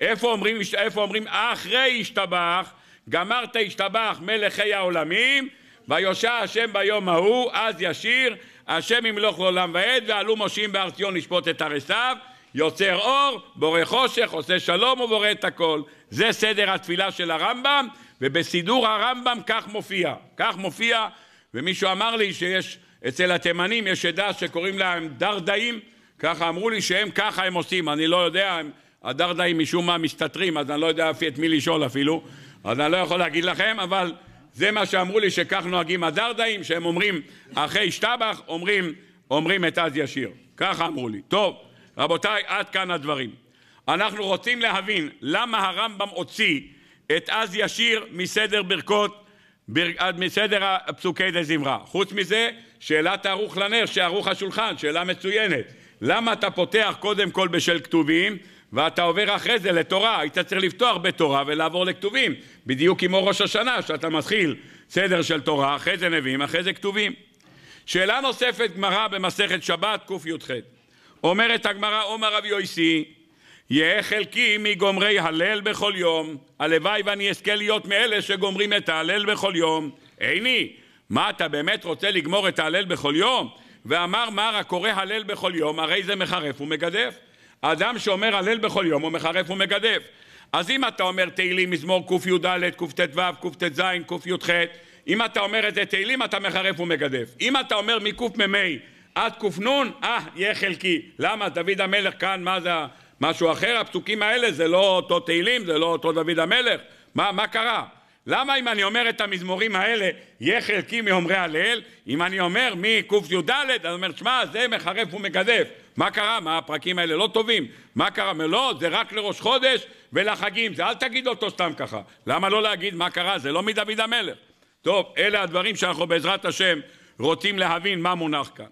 איפה אומרים, איפה אומרים אחרי השתבח, גמרת השתבח מלכי העולמים ויושע השם ביום ההוא אז ישיר השם ימלוך לעולם ועד ועלו מושיעים בהר ציון לשפוט את הרסיו יוצר אור, בורא חושך, עושה שלום ובורא את הכל. זה סדר התפילה של הרמב"ם, ובסידור הרמב"ם כך מופיע. כך מופיע, ומישהו אמר לי שיש אצל התימנים יש עדה שקוראים להם דרדאים, ככה אמרו לי שהם ככה הם עושים, אני לא יודע, הם, הדרדאים משום מה מסתתרים, אז אני לא יודע את מי לשאול אפילו, אז אני לא יכול להגיד לכם, אבל זה מה שאמרו לי שכך נוהגים הדרדאים, שהם אומרים אחרי שטבח, אומרים, אומרים את אז ישיר. ככה אמרו לי. טוב, רבותיי, עד כאן הדברים. אנחנו רוצים להבין למה הרמב"ם הוציא את אז ישיר מסדר ברכות מסדר פסוקי זמרה. חוץ מזה, שאלת ערוך לנר, שערוך השולחן, שאלה מצוינת. למה אתה פותח קודם כל בשל כתובים, ואתה עובר אחרי זה לתורה? היית צריך לפתוח בתורה ולעבור לכתובים, בדיוק כמו ראש השנה, שאתה מתחיל סדר של תורה, אחרי זה נביאים, אחרי זה כתובים. שאלה נוספת, גמרא במסכת שבת קי"ח. אומרת הגמרא, עומר רב יויסי, יהא חלקי מגומרי הלל בכל יום, הלוואי ואני אזכה להיות מאלה שגומרים את ההלל בכל יום. עיני, מה אתה באמת רוצה לגמור את ההלל בכל יום? ואמר מר הקורא הלל בכל יום, הרי זה מחרף ומגדף. אדם שאומר הלל בכל יום הוא מחרף ומגדף. אז אם אתה אומר תהילים, מזמור קי"ד, קט"ו, קט"ז, קי"ח, אם אתה אומר את זה תהילים אתה מחרף ומגדף. אם אתה אומר מקמ"א עד קנ"ן, אה, יהיה חלקי. למה? דוד המלך כאן, מה זה משהו אחר, הפסוקים האלה זה לא אותו תהילים, זה לא אותו דוד המלך, מה, מה קרה? למה אם אני אומר את המזמורים האלה, יהיה חלקי מאומרי הלל, אם אני אומר מקי"ד, אני אומר, שמע, זה מחרף ומגדף. מה קרה? מה, הפרקים האלה לא טובים? מה קרה? לא, זה רק לראש חודש ולחגים, זה אל תגיד אותו סתם ככה. למה לא להגיד מה קרה? זה לא מדוד המלך. טוב, אלה הדברים שאנחנו בעזרת השם רוצים להבין מה מונח כאן.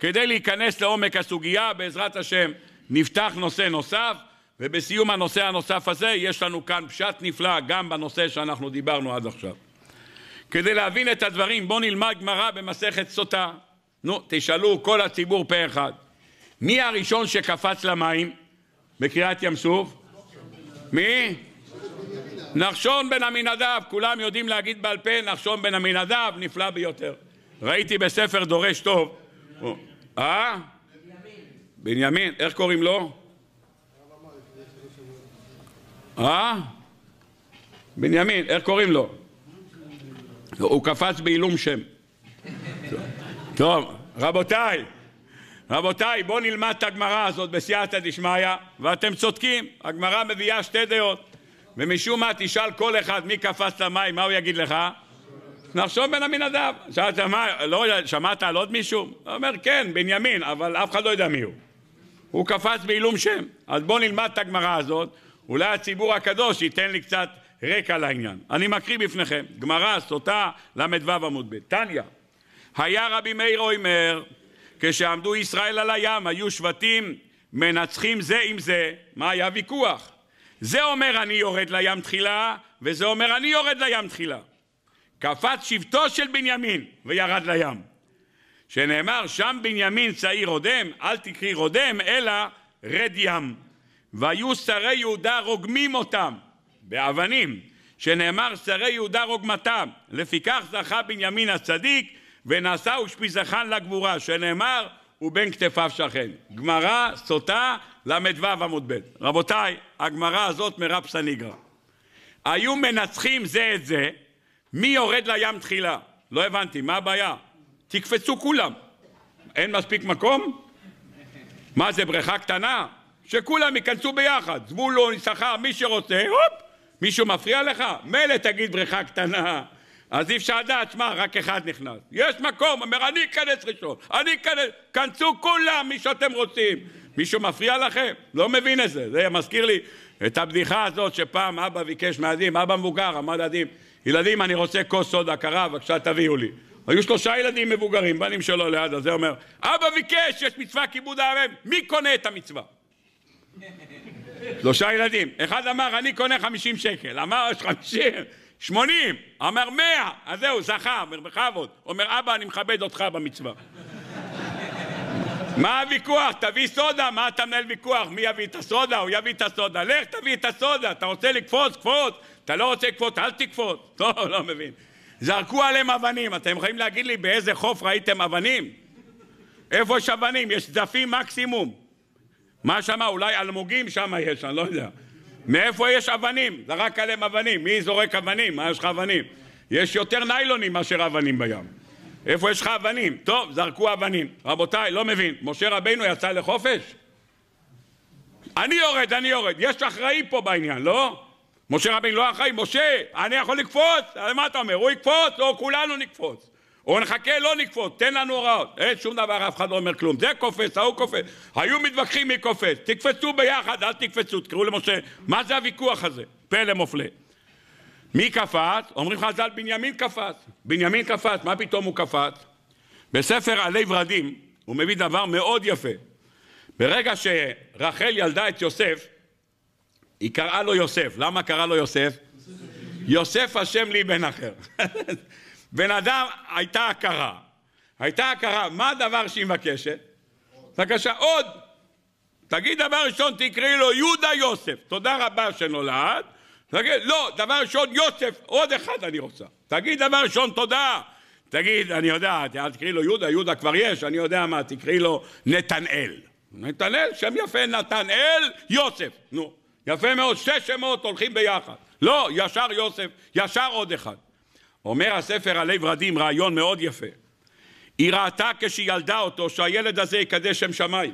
כדי להיכנס לעומק הסוגיה, בעזרת השם, נפתח נושא נוסף, ובסיום הנושא הנוסף הזה יש לנו כאן פשט נפלא גם בנושא שאנחנו דיברנו עד עכשיו. כדי להבין את הדברים בואו נלמד גמרא במסכת סוטה. נו, תשאלו כל הציבור פה אחד. מי הראשון שקפץ למים בקריאת ים סוף? מי? נחשון בן עמינדב, כולם יודעים להגיד בעל פה נחשון בן עמינדב, נפלא ביותר. ראיתי בספר דורש טוב. אה? בנימין, איך קוראים לו? אה? בנימין, איך קוראים לו? הוא קפץ בעילום שם. טוב, רבותיי, רבותיי, בואו נלמד את הגמרא הזאת בסייעתא דשמיא, ואתם צודקים, הגמרא מביאה שתי דעות, ומשום מה תשאל כל אחד מי קפץ למים, מה הוא יגיד לך? נחשוב בן עמינדב. שאלת, מה, לא, שמעת על עוד מישהו? הוא אומר, כן, בנימין, אבל אף אחד לא יודע מי הוא. הוא קפץ בעילום שם. אז בואו נלמד את הגמרא הזאת, אולי הציבור הקדוש ייתן לי קצת רקע לעניין. אני מקריא בפניכם, גמרא, סוטה, ל"ו עמוד ב'. תניא, היה רבי מאיר אומר, כשעמדו ישראל על הים, היו שבטים מנצחים זה עם זה, מה היה ויכוח? זה אומר אני יורד לים תחילה, וזה אומר אני יורד לים תחילה. קפץ שבטו של בנימין וירד לים. שנאמר שם בנימין צעיר רודם אל תקרי רודם אלא רד ים והיו שרי יהודה רוגמים אותם באבנים שנאמר שרי יהודה רוגמתם לפיכך זכה בנימין הצדיק ונשא ושפיזכן לגבורה שנאמר ובין כתפיו שכן גמרא סוטה ל"ו עמוד ב' רבותיי הגמרא הזאת מרב ניגרא היו מנצחים זה את זה מי יורד לים תחילה לא הבנתי מה הבעיה תקפצו כולם. אין מספיק מקום? מה זה, בריכה קטנה? שכולם ייכנסו ביחד. זבולון, יששכר, מי שרוצה, הופ! מישהו מפריע לך? מילא תגיד בריכה קטנה. אז אי אפשר לדעת, שמע, רק אחד נכנס. יש מקום, אומר, אני אכנס ראשון, אני אכנס, כנסו כולם, מי שאתם רוצים. מישהו מפריע לכם? לא מבין את זה. זה מזכיר לי את הבדיחה הזאת שפעם אבא ביקש מהדים, אבא מבוגר, אמר לדים, ילדים, אני רוצה כוס סודה קרה, בבקשה תביאו לי. היו שלושה ילדים מבוגרים, בנים שלו ליד, הזה, אומר, אבא ביקש, יש מצווה כיבוד הערב, מי קונה את המצווה? שלושה ילדים, אחד אמר, אני קונה חמישים שקל, אמר, יש חמישים, שמונים, אמר, מאה, אז זהו, זכה, אומר, בכבוד, אומר, אבא, אני מכבד אותך במצווה. מה הוויכוח? תביא סודה, מה אתה מנהל ויכוח? מי יביא את הסודה? הוא יביא את הסודה. לך תביא את הסודה, אתה רוצה לקפוץ, קפוץ, אתה לא רוצה לקפוץ, אל תקפוץ. לא, לא מבין. זרקו עליהם אבנים. אתם יכולים להגיד לי באיזה חוף ראיתם אבנים? איפה יש אבנים? יש דפים מקסימום. מה שמה? אולי אלמוגים שמה יש, אני לא יודע. מאיפה יש אבנים? זרק עליהם אבנים. מי זורק אבנים? מה יש לך אבנים? יש יותר ניילונים מאשר אבנים בים. איפה יש לך אבנים? טוב, זרקו אבנים. רבותיי, לא מבין. משה רבינו יצא לחופש? אני יורד, אני יורד. יש אחראי פה בעניין, לא? משה רבינו לא אחראי, משה, אני יכול לקפוץ, אז מה אתה אומר, הוא יקפוץ לא, כולנו נקפוץ? הוא נחכה, לא נקפוץ, תן לנו הוראות. אין שום דבר, אף אחד לא אומר כלום. זה קופץ, ההוא קופץ. היו מתווכחים מי קופץ. תקפצו ביחד, אל תקפצו, תקראו למשה. מה זה הוויכוח הזה? פלא מופלא. מי קפץ? אומרים חז"ל, בנימין קפץ. בנימין קפץ, מה פתאום הוא קפץ? בספר עלי ורדים הוא מביא דבר מאוד יפה. ברגע שרחל ילדה את יוסף, היא קראה לו יוסף. למה קראה לו יוסף? יוסף השם לי בן אחר. בן אדם, הייתה הכרה. הייתה הכרה, מה הדבר שהיא מבקשת? בבקשה, עוד. תגיד דבר ראשון, תקראי לו יהודה יוסף, תודה רבה שנולד. תגיד, לא, דבר ראשון, יוסף, עוד אחד אני רוצה. תגיד דבר ראשון, תודה. תגיד, אני יודע, אל תקראי לו יהודה, יהודה כבר יש, אני יודע מה, תקראי לו נתנאל. נתנאל, שם יפה, נתנאל יוסף. נו, יפה מאוד, שתי שמות הולכים ביחד. לא, ישר יוסף, ישר עוד אחד. אומר הספר עלי ורדים רעיון מאוד יפה. היא ראתה כשהיא ילדה אותו שהילד הזה יקדש שם שמיים.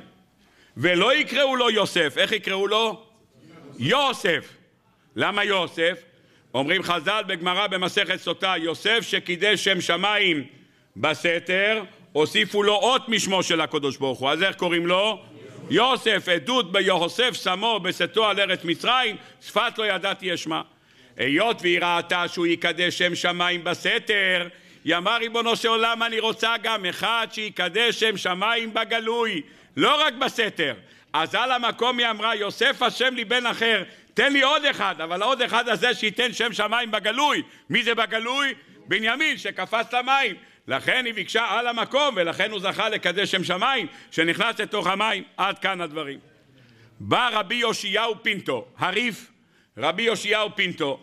ולא יקראו לו יוסף, איך יקראו לו? יוסף. למה יוסף? אומרים חז"ל בגמרא במסכת סוטה, יוסף שקידש שם שמיים בסתר, הוסיפו לו אות משמו של הקדוש ברוך הוא, אז איך קוראים לו? יוסף עדות ביוסף שמו בשאתו על ארץ מצרים, שפת לא ידעתי אשמע. היות והיא ראתה שהוא יקדש שם שמיים בסתר, היא אמרה ריבונו של עולם אני רוצה גם אחד שיקדש שם שמיים בגלוי, לא רק בסתר. אז על המקום היא אמרה יוסף השם לי בן אחר, תן לי עוד אחד, אבל עוד אחד הזה שייתן שם שמיים בגלוי. מי זה בגלוי? בנימין שקפץ למים. לכן היא ביקשה על המקום, ולכן הוא זכה לקדש שם שמיים, שנכנס לתוך המים. עד כאן הדברים. בא רבי יאשיהו פינטו, הריף רבי יאשיהו פינטו,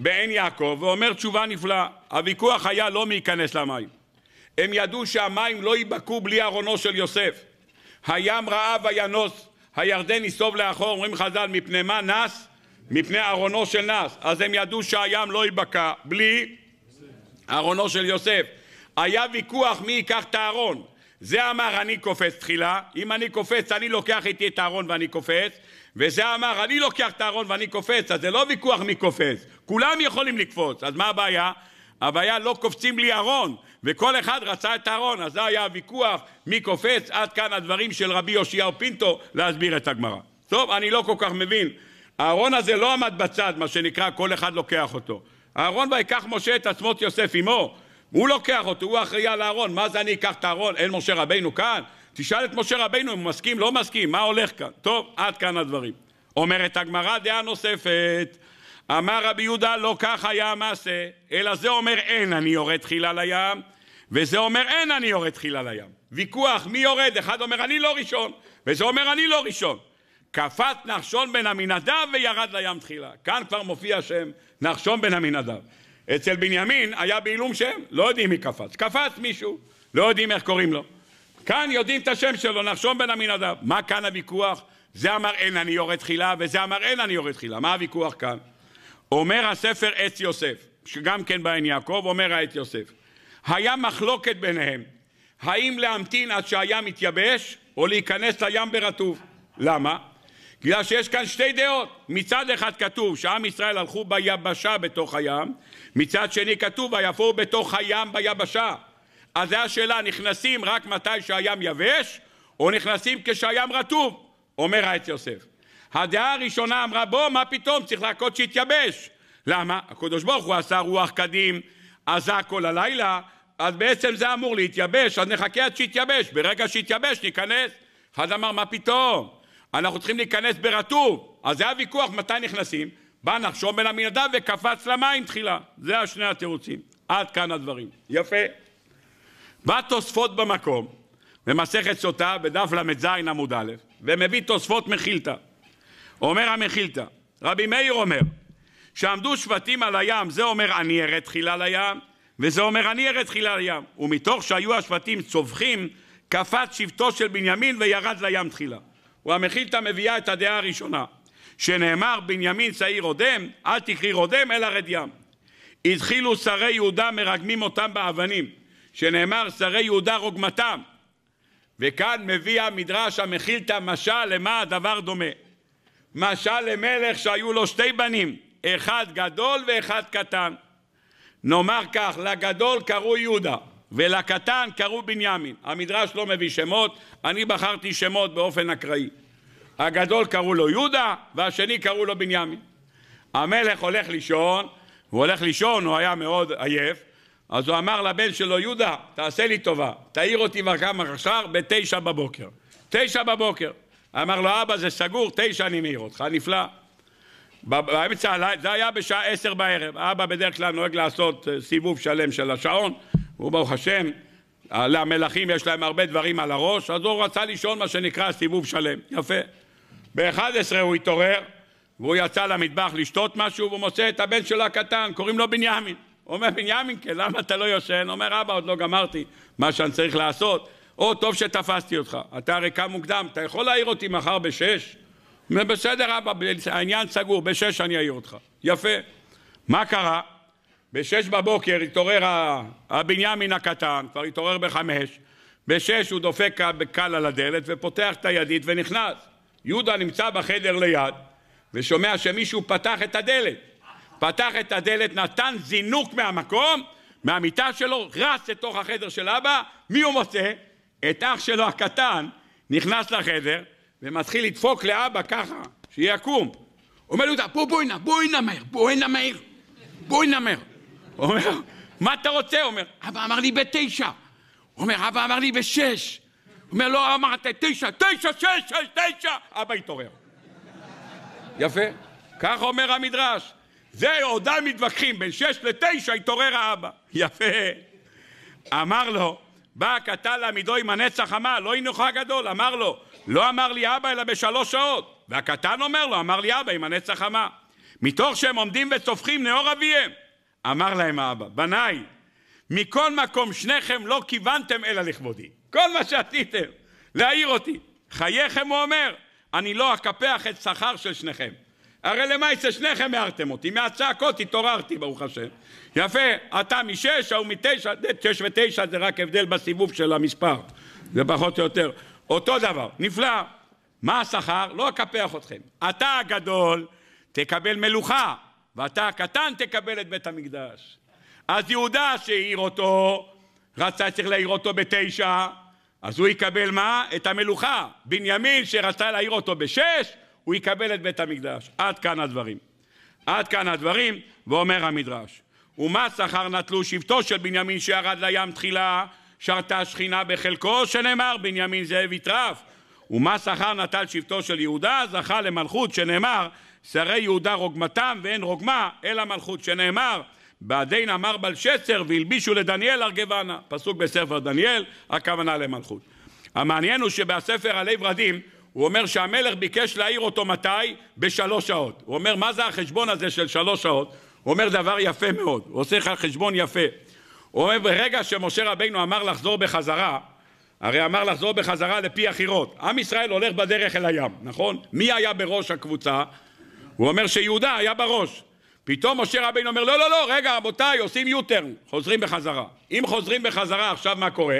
בעין יעקב, ואומר תשובה נפלאה. הוויכוח היה לא מי ייכנס למים. הם ידעו שהמים לא ייבקעו בלי ארונו של יוסף. הים ראה וינוס, הירדן יסוב לאחור, אומרים חז"ל, מפני מה נס? מפני ארונו של נס. אז הם ידעו שהים לא ייבקע בלי ארונו של יוסף. היה ויכוח מי ייקח את הארון. זה אמר אני קופץ תחילה, אם אני קופץ אני לוקח איתי את הארון ואני קופץ, וזה אמר אני לוקח את הארון ואני קופץ, אז זה לא ויכוח מי קופץ, כולם יכולים לקפוץ, אז מה הבעיה? הבעיה לא קופצים לי ארון, וכל אחד רצה את הארון, אז זה היה הוויכוח מי קופץ, עד כאן הדברים של רבי יאשיהו פינטו להסביר את הגמרא. טוב, אני לא כל כך מבין, הארון הזה לא עמד בצד, מה שנקרא, כל אחד לוקח אותו. הארון ויקח משה את עצמות יוסף עמו, הוא לוקח אותו, הוא אחראי על הארון, מה זה אני אקח את הארון? אין משה רבינו כאן? תשאל את משה רבינו אם הוא מסכים, לא מסכים, מה הולך כאן? טוב, עד כאן הדברים. אומרת הגמרא דעה נוספת, אמר רבי יהודה לא כך היה המעשה, אלא זה אומר אין אני יורד תחילה לים, וזה אומר אין אני יורד תחילה לים. ויכוח מי יורד, אחד אומר אני לא ראשון, וזה אומר אני לא ראשון. קפץ נחשון בן עמינדב וירד לים תחילה. כאן כבר מופיע השם נחשון בן עמינדב. אצל בנימין היה בעילום שם, לא יודעים מי קפץ. קפץ מישהו, לא יודעים איך קוראים לו. כאן יודעים את השם שלו, נחשום בן עמינדב. מה כאן הוויכוח? זה אמר אין אני יורד תחילה, וזה אמר אין אני יורד תחילה. מה הוויכוח כאן? אומר הספר עץ יוסף, שגם כן בעין יעקב, אומר העץ יוסף. היה מחלוקת ביניהם, האם להמתין עד שהים יתייבש, או להיכנס לים ברטוב. למה? בגלל שיש כאן שתי דעות. מצד אחד כתוב שעם ישראל הלכו ביבשה בתוך הים, מצד שני כתוב ויפור בתוך הים ביבשה. אז זו השאלה, נכנסים רק מתי שהים יבש, או נכנסים כשהים רטוב? אומר העץ יוסף. הדעה הראשונה אמרה בוא, מה פתאום, צריך להכות שיתייבש. למה? הקדוש ברוך הוא עשה רוח קדים, עזה כל הלילה, אז בעצם זה אמור להתייבש, אז נחכה עד שיתייבש, ברגע שיתייבש ניכנס. אחד אמר, מה פתאום? אנחנו צריכים להיכנס ברטוב. אז זה הוויכוח מתי נכנסים. בא נחשום בן עמינדב וקפץ למים תחילה. זה השני התירוצים. עד כאן הדברים. יפה. בא תוספות במקום, במסכת סוטה, בדף ל"ז עמוד א', ומביא תוספות מחילתא. אומר המחילתא, רבי מאיר אומר, שעמדו שבטים על הים, זה אומר אני אראה תחילה לים, וזה אומר אני אראה תחילה לים. ומתוך שהיו השבטים צווחים, קפץ שבטו של בנימין וירד לים תחילה. והמחילתא מביאה את הדעה הראשונה. שנאמר בנימין צעיר רודם, אל תקרי רודם אלא רדיעם. התחילו שרי יהודה מרגמים אותם באבנים, שנאמר שרי יהודה רוגמתם. וכאן מביא המדרש המכיל את המשל למה הדבר דומה. משל למלך שהיו לו שתי בנים, אחד גדול ואחד קטן. נאמר כך, לגדול קראו יהודה ולקטן קראו בנימין. המדרש לא מביא שמות, אני בחרתי שמות באופן אקראי. הגדול קראו לו יהודה והשני קראו לו בנימין. המלך הולך לישון, הוא הולך לישון, הוא היה מאוד עייף, אז הוא אמר לבן שלו, יהודה, תעשה לי טובה, תעיר אותי מחר מחר בתשע בבוקר. תשע בבוקר. אמר לו, אבא, זה סגור, תשע אני מעיר אותך, נפלא. באמצע, זה היה בשעה עשר בערב. אבא בדרך כלל נוהג לעשות אה, סיבוב שלם של השעון, הוא ברוך השם, אה, למלכים יש להם הרבה דברים על הראש, אז הוא רצה לישון מה שנקרא סיבוב שלם. יפה. ב-11 הוא התעורר והוא יצא למטבח לשתות משהו והוא מוצא את הבן שלו הקטן, קוראים לו בנימין. הוא אומר, בנימין, כן, למה אתה לא יושן? אומר, אבא, עוד לא גמרתי מה שאני צריך לעשות. או, טוב שתפסתי אותך, אתה הרי קם מוקדם, אתה יכול להעיר אותי מחר בשש? אומר, בסדר, אבא, העניין סגור, בשש אני אעיר אותך. יפה. מה קרה? בשש בבוקר התעורר הבנימין הקטן, כבר התעורר בחמש, בשש הוא דופק קל על הדלת ופותח את הידית ונכנס. יהודה נמצא בחדר ליד ושומע שמישהו פתח את הדלת. פתח את הדלת, נתן זינוק מהמקום, מהמיטה שלו, רץ לתוך החדר של אבא, מי הוא מוצא? את אח שלו הקטן נכנס לחדר ומתחיל לדפוק לאבא ככה, שיקום. אומר יהודה, בוא בואי נא, בואי נא מהר, בואי נא מהר, בואי נא מהר. אומר, מה אתה רוצה? אומר, אבא אמר לי בתשע. אומר, אבא אמר לי בשש. אומר, לא אמרת תשע, תשע, שש, שש, תשע, אבא התעורר. יפה. כך אומר המדרש. זה עודם מתווכחים, בין שש לתשע התעורר האבא. יפה. אמר לו, בא הקטן לעמידו עם הנצח עמה, לא הינוך הגדול, אמר לו, לא אמר לי אבא אלא בשלוש שעות. והקטן אומר לו, אמר לי אבא עם הנצח עמה. מתוך שהם עומדים וצופחים נאור אביהם. אמר להם האבא, בניי, מכל מקום שניכם לא כיוונתם אלא לכבודי. כל מה שעשיתם, להעיר אותי. חייכם, הוא אומר, אני לא אקפח את שכר של שניכם. הרי למעשה שניכם הערתם אותי, מהצעקות התעוררתי ברוך השם. יפה, אתה משש, ההוא מתשע, שש ותשע זה רק הבדל בסיבוב של המספר, זה פחות או יותר. אותו דבר, נפלא. מה השכר? לא אקפח אתכם. אתה הגדול תקבל מלוכה, ואתה הקטן תקבל את בית המקדש. אז יהודה שהעיר אותו, רצה צריך להעיר אותו בתשע, אז הוא יקבל מה? את המלוכה. בנימין שרצה להעיר אותו בשש, הוא יקבל את בית המקדש. עד כאן הדברים. עד כאן הדברים, ואומר המדרש. ומה שכר נטלו שבטו של בנימין שירד לים תחילה, שרתה שכינה בחלקו, שנאמר בנימין זאב יטרף. ומה שכר נטל שבטו של יהודה, זכה למלכות, שנאמר שרי יהודה רוגמתם ואין רוגמה, אלא מלכות, שנאמר בעדין אמר בלשסר והלבישו לדניאל ארגבנה, פסוק בספר דניאל, הכוונה למלכות. המעניין הוא שבספר עלי ורדים הוא אומר שהמלך ביקש להעיר אותו מתי? בשלוש שעות. הוא אומר מה זה החשבון הזה של שלוש שעות? הוא אומר דבר יפה מאוד, הוא עושה לך חשבון יפה. הוא אומר ברגע שמשה רבינו אמר לחזור בחזרה, הרי אמר לחזור בחזרה לפי החירות. עם ישראל הולך בדרך אל הים, נכון? מי היה בראש הקבוצה? הוא אומר שיהודה היה בראש. פתאום משה רבינו אומר, לא, לא, לא, רגע, רבותיי, עושים יוטרן, חוזרים בחזרה. אם חוזרים בחזרה, עכשיו מה קורה?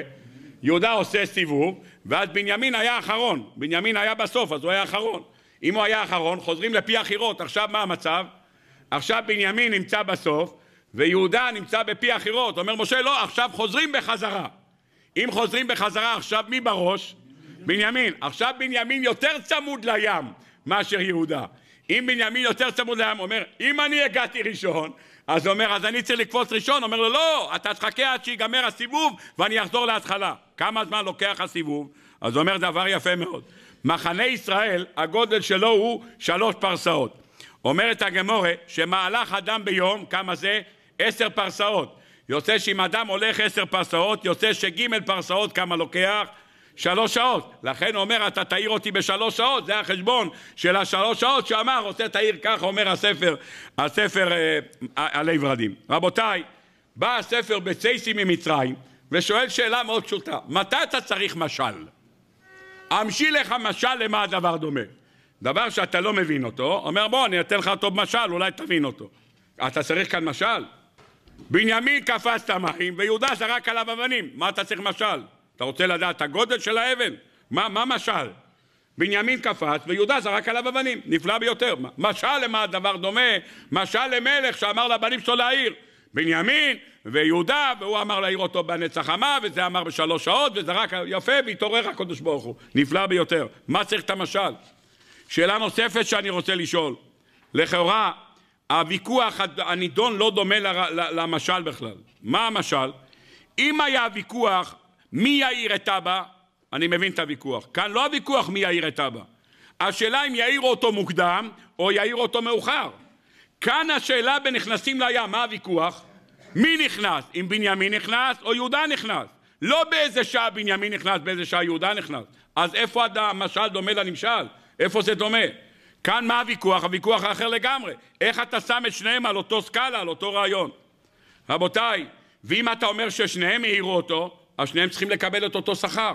יהודה עושה סיבוב, ואז בנימין היה אחרון. בנימין היה בסוף, אז הוא היה אחרון. אם הוא היה אחרון, חוזרים לפי החירות. עכשיו מה המצב? עכשיו בנימין נמצא בסוף, ויהודה נמצא בפי החירות. אומר משה, לא, עכשיו חוזרים בחזרה. אם חוזרים בחזרה, עכשיו מי בראש? בנימין. עכשיו בנימין יותר צמוד לים מאשר יהודה. אם בנימין יותר צמוד לים, הוא אומר, אם אני הגעתי ראשון, אז הוא אומר, אז אני צריך לקפוץ ראשון. אומר לו, לא, אתה תחכה עד שיגמר הסיבוב ואני אחזור להתחלה. כמה זמן לוקח הסיבוב? אז הוא אומר דבר יפה מאוד. מחנה ישראל, הגודל שלו הוא שלוש פרסאות. אומרת הגמורה, שמהלך אדם ביום, כמה זה? עשר פרסאות. יוצא שאם אדם הולך עשר פרסאות, יוצא שג' פרסאות כמה לוקח? שלוש שעות. לכן הוא אומר, אתה תעיר אותי בשלוש שעות, זה החשבון של השלוש שעות שאמר, רוצה תעיר כך, אומר הספר, הספר עלי אה, ורדים. רבותיי, בא הספר בצייסי ממצרים, ושואל שאלה מאוד פשוטה, מתי אתה צריך משל? אמשי לך משל למה הדבר דומה. דבר שאתה לא מבין אותו, אומר בוא אני אתן לך אותו במשל, אולי תבין אותו. אתה צריך כאן משל? בנימין קפץ את המים ויהודה זרק עליו אבנים, מה אתה צריך משל? אתה רוצה לדעת את הגודל של האבן? מה, מה משל? בנימין קפץ ויהודה זרק עליו אבנים, נפלא ביותר. משל למה הדבר דומה? משל למלך שאמר לבנים שלו להעיר. בנימין ויהודה, והוא אמר להעיר אותו בנצח המה, וזה אמר בשלוש שעות, וזה רק יפה, והתעורר הקדוש ברוך הוא. נפלא ביותר. מה צריך את המשל? שאלה נוספת שאני רוצה לשאול. לכאורה, הוויכוח הנידון לא דומה למשל בכלל. מה המשל? אם היה ויכוח מי יאיר את אבא? אני מבין את הוויכוח. כאן לא הוויכוח מי יאיר את אבא. השאלה אם יאיר אותו מוקדם או יאיר אותו מאוחר. כאן השאלה בנכנסים לים, מה הוויכוח? מי נכנס? אם בנימין נכנס או יהודה נכנס? לא באיזה שעה בנימין נכנס, באיזה שעה יהודה נכנס. אז איפה המשל דומה לנמשל? איפה זה דומה? כאן מה הוויכוח? הוויכוח האחר לגמרי. איך אתה שם את שניהם על אותו סקאלה, על אותו רעיון? רבותיי, ואם אתה אומר ששניהם העירו אותו, אז שניהם צריכים לקבל את אותו שכר.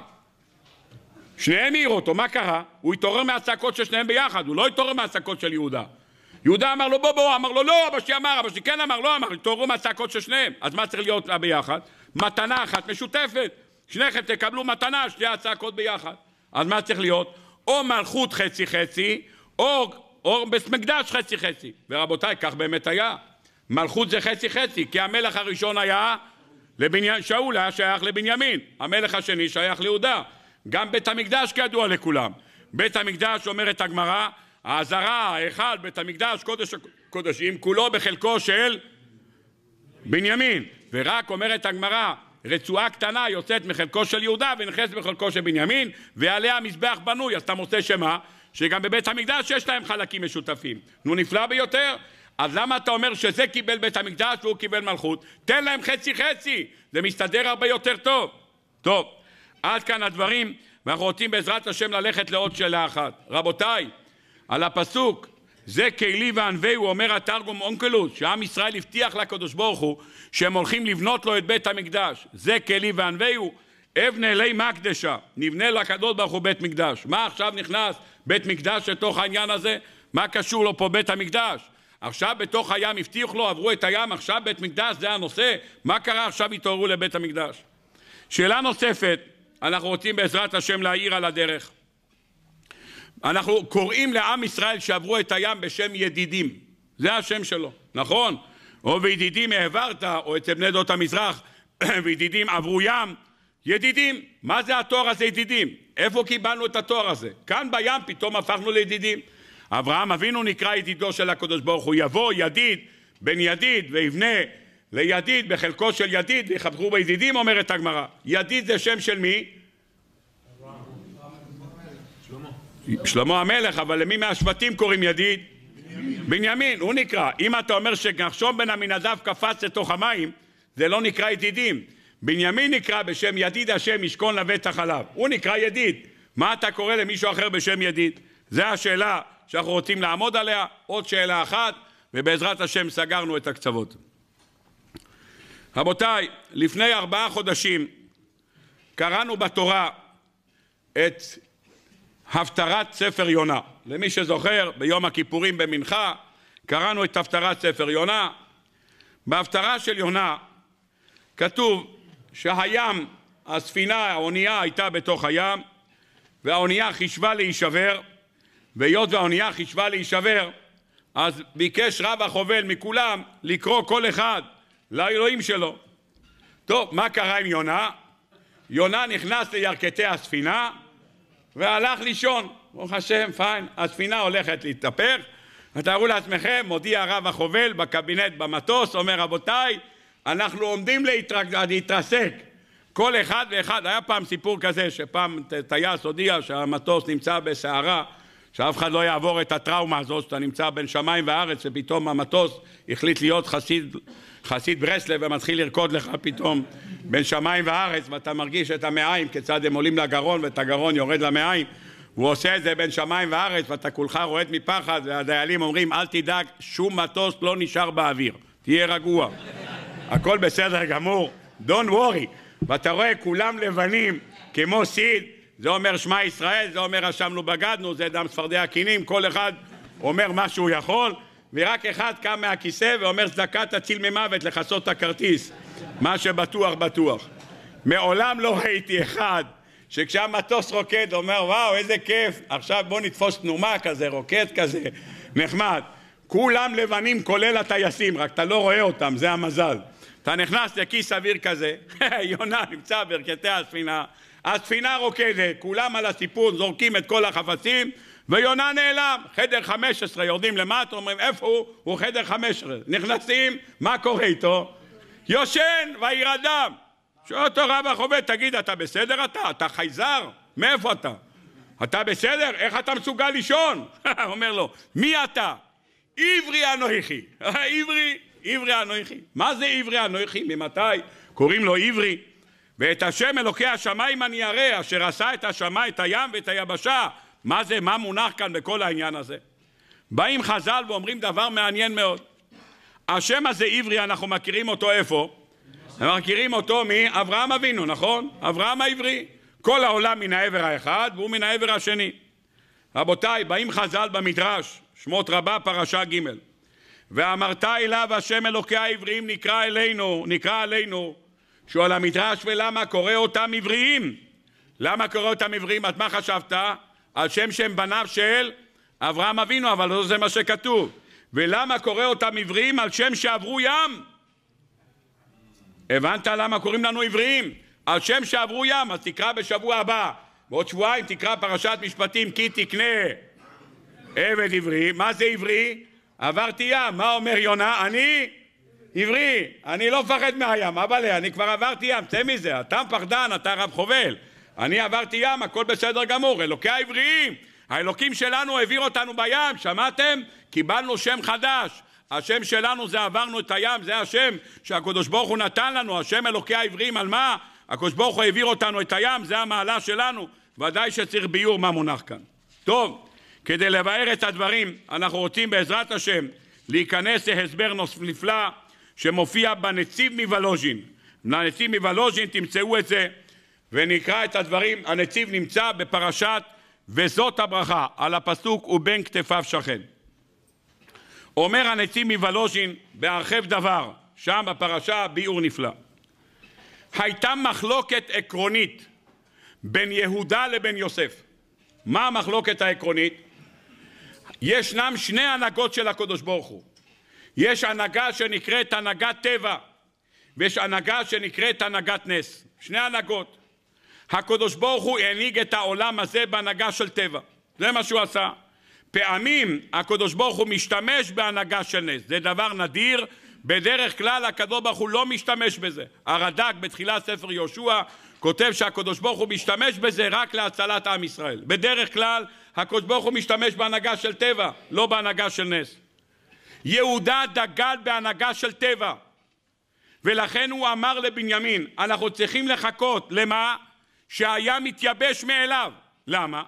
שניהם העירו אותו, מה קרה? הוא התעורר מהצעקות של שניהם ביחד, הוא לא התעורר מהצעקות של יהודה. יהודה אמר לו בוא בוא, אמר לו לא, אבא שלי אמר, אבא שלי כן אמר, לא אמר, התעוררו מהצעקות של שניהם. אז מה צריך להיות ביחד? מתנה אחת משותפת. שניכם תקבלו מתנה, שתי הצעקות ביחד. אז מה צריך להיות? או מלכות חצי חצי, או, או בית מקדש חצי חצי. ורבותיי, כך באמת היה. מלכות זה חצי חצי, כי המלך הראשון היה לבניין, שאול היה שייך לבנימין, המלך השני שייך ליהודה. גם בית המקדש כידוע לכולם. בית המקדש, אומרת הגמרא, האזהרה, האחד, בית המקדש, קודש הקודשים, כולו בחלקו של בנימין. ורק אומרת הגמרא, רצועה קטנה יוצאת מחלקו של יהודה ונכנסת מחלקו של בנימין, ועליה המזבח בנוי. אז אתה מוצא שמה? שגם בבית המקדש יש להם חלקים משותפים. נו, נפלא ביותר. אז למה אתה אומר שזה קיבל בית המקדש והוא קיבל מלכות? תן להם חצי חצי, זה מסתדר הרבה יותר טוב. טוב, עד כאן הדברים, ואנחנו רוצים בעזרת השם ללכת לעוד שאלה אחת. רבותיי, על הפסוק זה כלי וענווה, הוא אומר התרגום אונקלוס, שעם ישראל הבטיח לקדוש ברוך הוא שהם הולכים לבנות לו את בית המקדש. זה כלי וענווה, הוא אבנה לי מקדשה, נבנה לקדוש ברוך הוא בית מקדש. מה עכשיו נכנס בית מקדש לתוך העניין הזה? מה קשור לו פה בית המקדש? עכשיו בתוך הים הבטיח לו, עברו את הים, עכשיו בית מקדש, זה הנושא, מה קרה עכשיו התעוררו לבית המקדש? שאלה נוספת, אנחנו רוצים בעזרת השם להעיר על הדרך. אנחנו קוראים לעם ישראל שעברו את הים בשם ידידים, זה השם שלו, נכון? או וידידים העברת, או אצל בני דות המזרח, וידידים עברו ים, ידידים, מה זה התואר הזה ידידים? איפה קיבלנו את התואר הזה? כאן בים פתאום הפכנו לידידים. אברהם אבינו נקרא ידידו של הקדוש ברוך הוא, יבוא ידיד בן ידיד ויבנה לידיד בחלקו של ידיד ויחבקו בידידים, אומרת הגמרא. ידיד זה שם של מי? שלמה המלך, אבל למי מהשבטים קוראים ידיד? בנימין. הוא נקרא. אם אתה אומר שנחשום בן עמינדב קפץ לתוך המים, זה לא נקרא ידידים. בנימין נקרא בשם ידיד השם ישכון לבטח עליו. הוא נקרא ידיד. מה אתה קורא למישהו אחר בשם ידיד? זו השאלה שאנחנו רוצים לעמוד עליה, עוד שאלה אחת, ובעזרת השם סגרנו את הקצוות. רבותיי, לפני ארבעה חודשים קראנו בתורה את הפטרת ספר יונה. למי שזוכר, ביום הכיפורים במנחה קראנו את הפטרת ספר יונה. בהפטרה של יונה כתוב שהים, הספינה, האונייה הייתה בתוך הים והאונייה חישבה להישבר והיות והאונייה חישבה להישבר, אז ביקש רב החובל מכולם לקרוא כל אחד לאלוהים שלו. טוב, מה קרה עם יונה? יונה נכנס לירכתי הספינה והלך לישון. ברוך השם, פיין, הספינה הולכת להתהפך. ותארו לעצמכם, מודיע הרב החובל בקבינט במטוס, אומר רבותיי, אנחנו עומדים להתרסק. כל אחד ואחד, היה פעם סיפור כזה שפעם טייס הודיע שהמטוס נמצא בסערה שאף אחד לא יעבור את הטראומה הזאת שאתה נמצא בין שמיים וארץ ופתאום המטוס החליט להיות חסיד, חסיד ברסלב ומתחיל לרקוד לך פתאום בין שמיים וארץ ואתה מרגיש את המעיים כיצד הם עולים לגרון ואת הגרון יורד למעיים הוא עושה את זה בין שמיים וארץ ואתה כולך רועד מפחד והדיילים אומרים אל תדאג שום מטוס לא נשאר באוויר תהיה רגוע הכל בסדר גמור don't worry ואתה רואה כולם לבנים כמו סיד זה אומר שמע ישראל, זה אומר אשמנו בגדנו, זה דם צפרדע הכינים, כל אחד אומר מה שהוא יכול, ורק אחד קם מהכיסא ואומר צדקה תציל ממוות לכסות את הכרטיס, מה שבטוח בטוח. מעולם לא ראיתי אחד שכשהמטוס רוקד אומר וואו איזה כיף, עכשיו בוא נתפוס תנומה כזה, רוקד כזה, נחמד. כולם לבנים כולל הטייסים, רק אתה לא רואה אותם, זה המזל. אתה נכנס לכיס אוויר כזה, יונה נמצא ברכתי הספינה הספינה רוקדת, כולם על הסיפון, זורקים את כל החפצים, ויונה נעלם. חדר 15, יורדים למטה, אומרים, איפה הוא? הוא חדר 15. נכנסים, מה קורה איתו? יושן, וירא דם. שואל אותו רב החובט, תגיד, אתה בסדר אתה? אתה חייזר? מאיפה אתה? אתה בסדר? איך אתה מסוגל לישון? אומר לו, מי אתה? עברי אנוכי. עברי, עברי אנוכי. מה זה עברי אנוכי? ממתי? קוראים לו עברי. ואת השם אלוקי השמיים אני ארא, אשר עשה את השמיים, את הים ואת היבשה. מה זה, מה מונח כאן בכל העניין הזה? באים חז"ל ואומרים דבר מעניין מאוד. השם הזה עברי, אנחנו מכירים אותו איפה? אנחנו מכירים אותו מאברהם אבינו, נכון? אברהם העברי. כל העולם מן העבר האחד והוא מן העבר השני. רבותיי, באים חז"ל במדרש, שמות רבה, פרשה ג' ואמרת אליו השם אלוקי העברים נקרא אלינו, נקרא עלינו שהוא על המדרש ולמה קורא אותם עבריים. למה קורא אותם עבריים? אז מה חשבת? על שם שהם בניו של אברהם אבינו, אבל לא זה מה שכתוב. ולמה קורא אותם עבריים? על שם שעברו ים. הבנת למה קוראים לנו עבריים? על שם שעברו ים, אז תקרא בשבוע הבא. בעוד שבועיים תקרא פרשת משפטים כי תקנה עבד עברי. מה זה עברי? עברתי ים. מה אומר יונה? אני עברי, אני לא מפחד מהים, אבאלה, אני כבר עברתי ים, צא מזה, אתה פחדן, אתה רב חובל. אני עברתי ים, הכל בסדר גמור, אלוקי העבריים, האלוקים שלנו העביר אותנו בים, שמעתם? קיבלנו שם חדש. השם שלנו זה עברנו את הים, זה השם שהקדוש ברוך הוא נתן לנו, השם אלוקי העבריים, על מה? הקדוש ברוך הוא העביר אותנו את הים, זה המעלה שלנו, ודאי שצריך ביור מה מונח כאן. טוב, כדי לבאר את הדברים, אנחנו רוצים בעזרת השם להיכנס להסבר נפלא שמופיע בנציב מוולוז'ין. בנציב מוולוז'ין תמצאו את זה ונקרא את הדברים. הנציב נמצא בפרשת וזאת הברכה על הפסוק ובין כתפיו שכן. אומר הנציב מוולוז'ין בהרחב דבר, שם בפרשה ביאור נפלא. הייתה מחלוקת עקרונית בין יהודה לבין יוסף. מה המחלוקת העקרונית? ישנם שני הנהגות של הקדוש ברוך הוא. יש הנהגה שנקראת הנהגת טבע ויש הנהגה שנקראת הנהגת נס. שני הנהגות. הקדוש ברוך הוא הנהיג את העולם הזה בהנהגה של טבע. זה מה שהוא עשה. פעמים הקדוש ברוך הוא משתמש בהנהגה של נס. זה דבר נדיר. בדרך כלל הקדוש ברוך הוא לא משתמש בזה. הרד"ק בתחילת ספר יהושע כותב שהקדוש ברוך הוא משתמש בזה רק להצלת עם ישראל. בדרך כלל הקדוש ברוך הוא משתמש בהנהגה של טבע, לא בהנהגה של נס. יהודה דגל בהנהגה של טבע ולכן הוא אמר לבנימין אנחנו צריכים לחכות למה? שהיה מתייבש מאליו למה?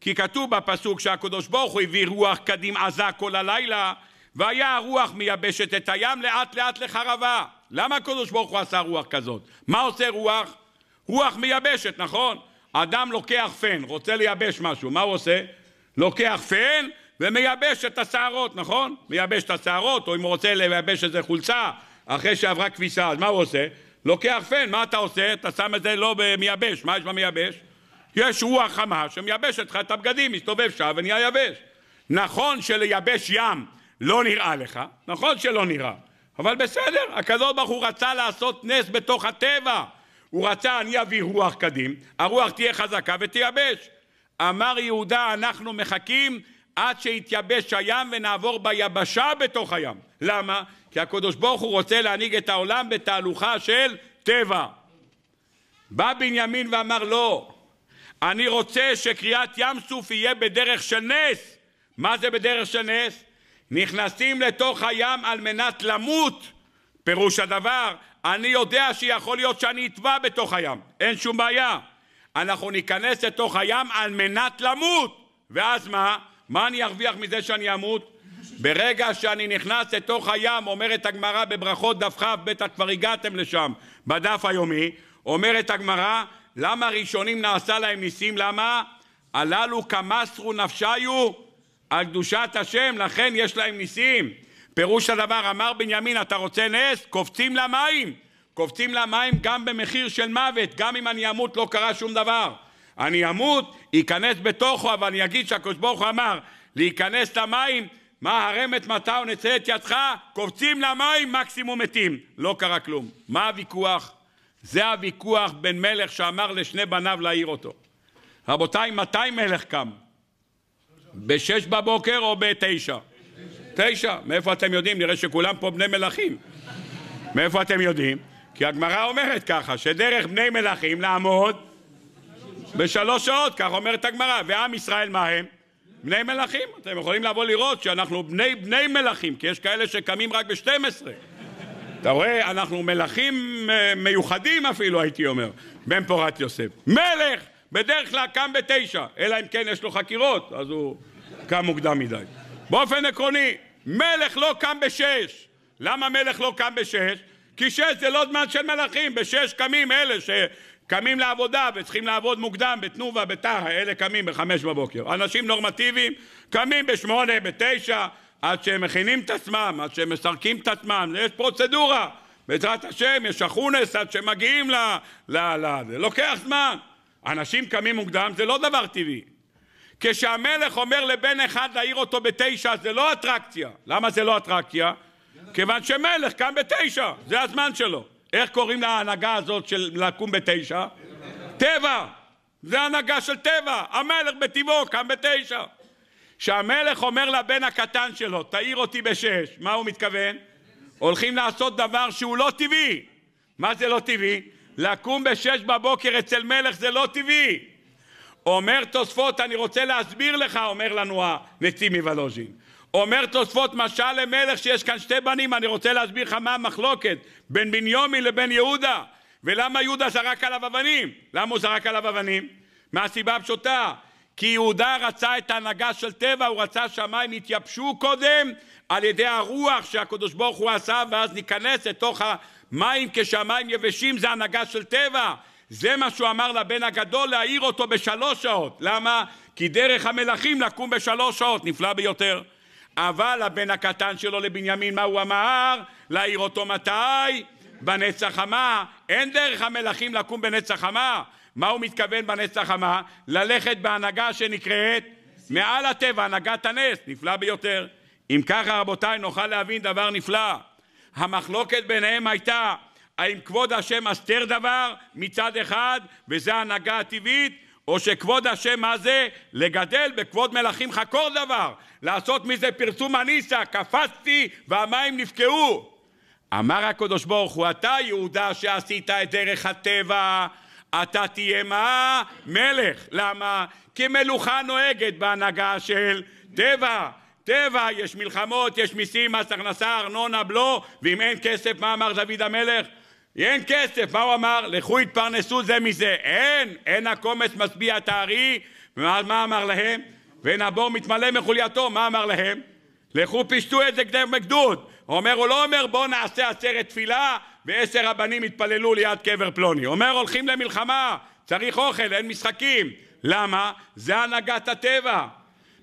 כי כתוב בפסוק שהקדוש ברוך הוא הביא רוח קדים עזה כל הלילה והיה הרוח מייבשת את הים לאט לאט לחרבה למה הקדוש ברוך הוא עשה רוח כזאת? מה עושה רוח? רוח מייבשת, נכון? אדם לוקח פן, רוצה לייבש משהו, מה הוא עושה? לוקח פן ומייבש את השערות, נכון? מייבש את השערות, או אם הוא רוצה לייבש איזה חולצה אחרי שעברה כביסה, אז מה הוא עושה? לוקח פן, מה אתה עושה? אתה שם את זה לא במייבש, מה יש במייבש? יש רוח חמה שמייבשת לך את הבגדים, מסתובב שם ונהיה יבש. נכון שלייבש ים לא נראה לך, נכון שלא נראה, אבל בסדר, הקדוש ברוך הוא רצה לעשות נס בתוך הטבע. הוא רצה, אני אביא רוח קדים, הרוח תהיה חזקה ותייבש. אמר יהודה, אנחנו מחכים עד שיתייבש הים ונעבור ביבשה בתוך הים. למה? כי הקדוש ברוך הוא רוצה להנהיג את העולם בתהלוכה של טבע. בא בנימין ואמר לא, אני רוצה שקריאת ים סוף יהיה בדרך של נס. מה זה בדרך של נס? נכנסים לתוך הים על מנת למות. פירוש הדבר, אני יודע שיכול להיות שאני אטבע בתוך הים, אין שום בעיה. אנחנו ניכנס לתוך הים על מנת למות. ואז מה? מה אני ארוויח מזה שאני אמות? ברגע שאני נכנס לתוך הים, אומרת הגמרא בברכות דף כ', בטח כבר הגעתם לשם, בדף היומי, אומרת הגמרא, למה הראשונים נעשה להם ניסים? למה? הללו כמסרו נפשיו על קדושת השם, לכן יש להם ניסים. פירוש הדבר, אמר בנימין, אתה רוצה נס? קופצים למים. קופצים למים גם במחיר של מוות, גם אם אני אמות לא קרה שום דבר. אני אמות, ייכנס בתוכו, אבל אני אגיד שהקדוש ברוך הוא אמר, להיכנס למים, מה הרמת מטה ונצא את ידך, קופצים למים, מקסימום מתים. לא קרה כלום. מה הוויכוח? זה הוויכוח בין מלך שאמר לשני בניו להעיר אותו. רבותיי, מתי מלך קם? בשש בבוקר או בתשע? תשע. מאיפה אתם יודעים? נראה שכולם פה בני מלכים. מאיפה אתם יודעים? כי הגמרא אומרת ככה, שדרך בני מלכים לעמוד בשלוש שעות, כך אומרת הגמרא, ועם ישראל מה הם? בני מלכים. אתם יכולים לבוא לראות שאנחנו בני בני מלכים, כי יש כאלה שקמים רק ב-12. אתה רואה, אנחנו מלכים אה, מיוחדים אפילו, הייתי אומר, בן פורת יוסף. מלך! בדרך כלל קם בתשע, אלא אם כן יש לו חקירות, אז הוא קם מוקדם מדי. באופן עקרוני, מלך לא קם בשש. למה מלך לא קם בשש? כי שש זה לא זמן של מלכים, בשש קמים אלה ש... קמים לעבודה וצריכים לעבוד מוקדם בתנובה, בטרה, אלה קמים בחמש בבוקר. אנשים נורמטיביים קמים בשמונה, בתשע, עד שהם מכינים את עצמם, עד שהם מסרקים את עצמם, יש פרוצדורה. בעזרת השם יש אחונס עד שמגיעים ל... ל... ל... זה לוקח זמן. אנשים קמים מוקדם, זה לא דבר טבעי. כשהמלך אומר לבן אחד להעיר אותו בתשע, זה לא אטרקציה. למה זה לא אטרקציה? כיוון שמלך קם בתשע, זה הזמן שלו. איך קוראים להנהגה הזאת של לקום בתשע? טבע. זה הנהגה של טבע. המלך בטבעו קם בתשע. כשהמלך אומר לבן הקטן שלו, תעיר אותי בשש, מה הוא מתכוון? הולכים לעשות דבר שהוא לא טבעי. מה זה לא טבעי? לקום בשש בבוקר אצל מלך זה לא טבעי. אומר תוספות, אני רוצה להסביר לך, אומר לנו הנציב מוולוז'ין. אומר תוספות משל למלך שיש כאן שתי בנים, אני רוצה להסביר לך מה המחלוקת בין בניומי לבין יהודה, ולמה יהודה זרק עליו אבנים. למה הוא זרק עליו אבנים? מהסיבה הפשוטה, כי יהודה רצה את ההנהגה של טבע, הוא רצה שהמים יתייבשו קודם על ידי הרוח שהקדוש ברוך הוא עשה, ואז ניכנס לתוך המים כשהמים יבשים, זה הנהגה של טבע. זה מה שהוא אמר לבן הגדול, להעיר אותו בשלוש שעות. למה? כי דרך המלכים לקום בשלוש שעות, נפלא ביותר. אבל הבן הקטן שלו לבנימין, מה הוא אמר? להעיר אותו מתי? בנצח החמה. אין דרך המלכים לקום בנצח החמה. מה הוא מתכוון בנצח החמה? ללכת בהנהגה שנקראת מעל הטבע, הנהגת הנס, נפלא ביותר. אם ככה, רבותיי, נוכל להבין דבר נפלא. המחלוקת ביניהם הייתה האם כבוד השם אסתר דבר מצד אחד, וזה ההנהגה הטבעית, או שכבוד השם מה זה? לגדל בכבוד מלכים חקור דבר, לעשות מזה פרסום הניסה, קפצתי והמים נפקעו. אמר הקדוש ברוך הוא, אתה יהודה שעשית את דרך הטבע, אתה תהיה מה? מלך. למה? כי מלוכה נוהגת בהנהגה של טבע. טבע, יש מלחמות, יש מיסים, מס הכנסה, ארנונה, בלו, ואם אין כסף, מה אמר דוד המלך? אין כסף, מה הוא אמר? לכו התפרנסו זה מזה. אין, אין הקומץ משביע את הארי, ומה אמר להם? ואין הבור מתמלא מחולייתו, מה אמר להם? לכו פשטו את זה כדי מגדוד. אומר, הוא לא אומר בואו נעשה עצרת תפילה ועשר רבנים יתפללו ליד קבר פלוני. הוא אומר הולכים למלחמה, צריך אוכל, אין משחקים. למה? זה הנהגת הטבע.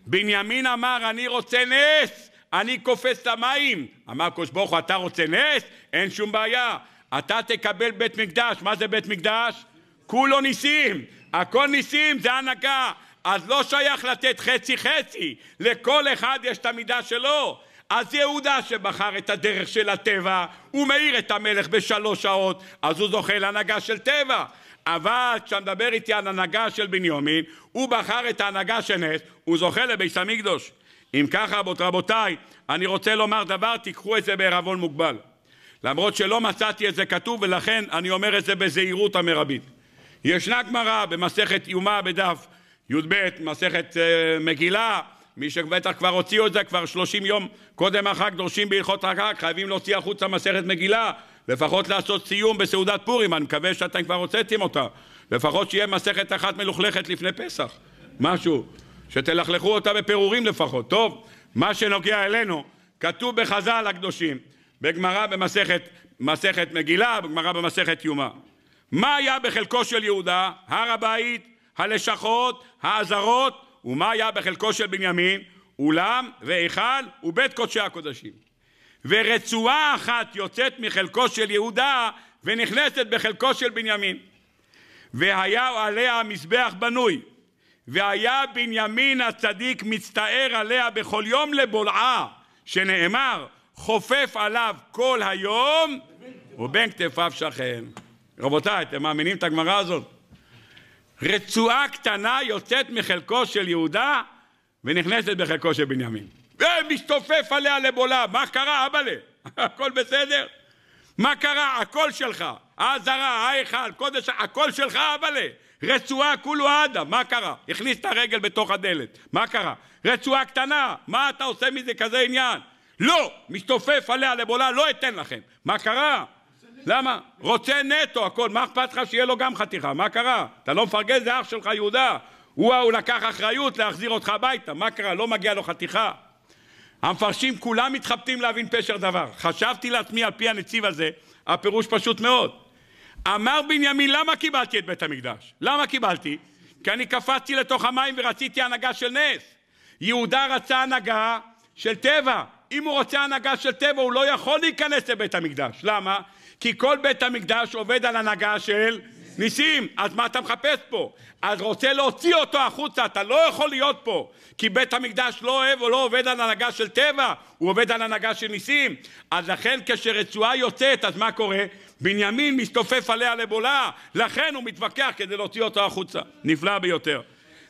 בנימין אמר אני רוצה נס, אני קופץ למים. אמר הקדוש ברוך הוא אתה רוצה נס? אין שום בעיה. אתה תקבל בית מקדש. מה זה בית מקדש? כולו ניסים. הכל ניסים, זה הנהגה. אז לא שייך לתת חצי-חצי. לכל אחד יש את המידה שלו. אז יהודה שבחר את הדרך של הטבע, הוא מאיר את המלך בשלוש שעות, אז הוא זוכה להנהגה של טבע. אבל כשאתה מדבר איתי על הנהגה של בנימין, הוא בחר את ההנהגה של נס, הוא זוכה לבית המקדוש. אם ככה, רבות רבותיי, אני רוצה לומר דבר, תיקחו את זה בעירבון מוגבל. למרות שלא מצאתי את זה כתוב ולכן אני אומר את זה בזהירות המרבית. ישנה גמרא במסכת יומא בדף י"ב, מסכת uh, מגילה, מי שבטח כבר הוציאו את זה כבר שלושים יום קודם החג דורשים בהלכות החג, חייבים להוציא החוצה מסכת מגילה, לפחות לעשות סיום בסעודת פורים, אני מקווה שאתם כבר הוצאתם אותה, לפחות שיהיה מסכת אחת מלוכלכת לפני פסח, משהו, שתלכלכו אותה בפירורים לפחות. טוב, מה שנוגע אלינו, כתוב בחז"ל הקדושים בגמרא במסכת, במסכת מגילה, בגמרא במסכת יומא. מה היה בחלקו של יהודה? הר הבית, הלשכות, האזהרות, ומה היה בחלקו של בנימין? אולם והיכל ובית קודשי הקודשים. ורצועה אחת יוצאת מחלקו של יהודה ונכנסת בחלקו של בנימין. והיה עליה מזבח בנוי, והיה בנימין הצדיק מצטער עליה בכל יום לבולעה, שנאמר חופף עליו כל היום ובין כתפיו שכן. רבותיי, אתם מאמינים את הגמרא הזאת? רצועה קטנה יוצאת מחלקו של יהודה ונכנסת בחלקו של בנימין. ומשתופף עליה לבולה, מה קרה אבאלה? הכל בסדר? מה קרה? הכל שלך. העזרה, ההיכל, קודש, הכל שלך אבאלה. רצועה כולו עדה, מה קרה? הכניס את הרגל בתוך הדלת, מה קרה? רצועה קטנה, מה אתה עושה מזה כזה עניין? לא, מסתופף עליה לבולה, לא אתן לכם. מה קרה? למה? רוצה נטו הכל, מה אכפת לך שיהיה לו גם חתיכה? מה קרה? אתה לא מפרגן, זה אח שלך יהודה. הוא ההוא לקח אחריות להחזיר אותך הביתה, מה קרה? לא מגיע לו חתיכה. המפרשים כולם מתחבטים להבין פשר דבר. חשבתי לעצמי על פי הנציב הזה, הפירוש פשוט מאוד. אמר בנימין, למה קיבלתי את בית המקדש? למה קיבלתי? כי אני קפצתי לתוך המים ורציתי הנהגה של נס. יהודה רצה הנהגה של טבע, אם הוא רוצה הנהגה של טבע, הוא לא יכול להיכנס לבית המקדש. למה? כי כל בית המקדש עובד על הנהגה של ניסים. אז מה אתה מחפש פה? אז רוצה להוציא אותו החוצה, אתה לא יכול להיות פה. כי בית המקדש לא אוהב או לא עובד על הנהגה של טבע, הוא עובד על הנהגה של ניסים. אז לכן כשרצועה יוצאת, אז מה קורה? בנימין מסתופף עליה לבולה, לכן הוא מתווכח כדי להוציא אותו החוצה. נפלא ביותר.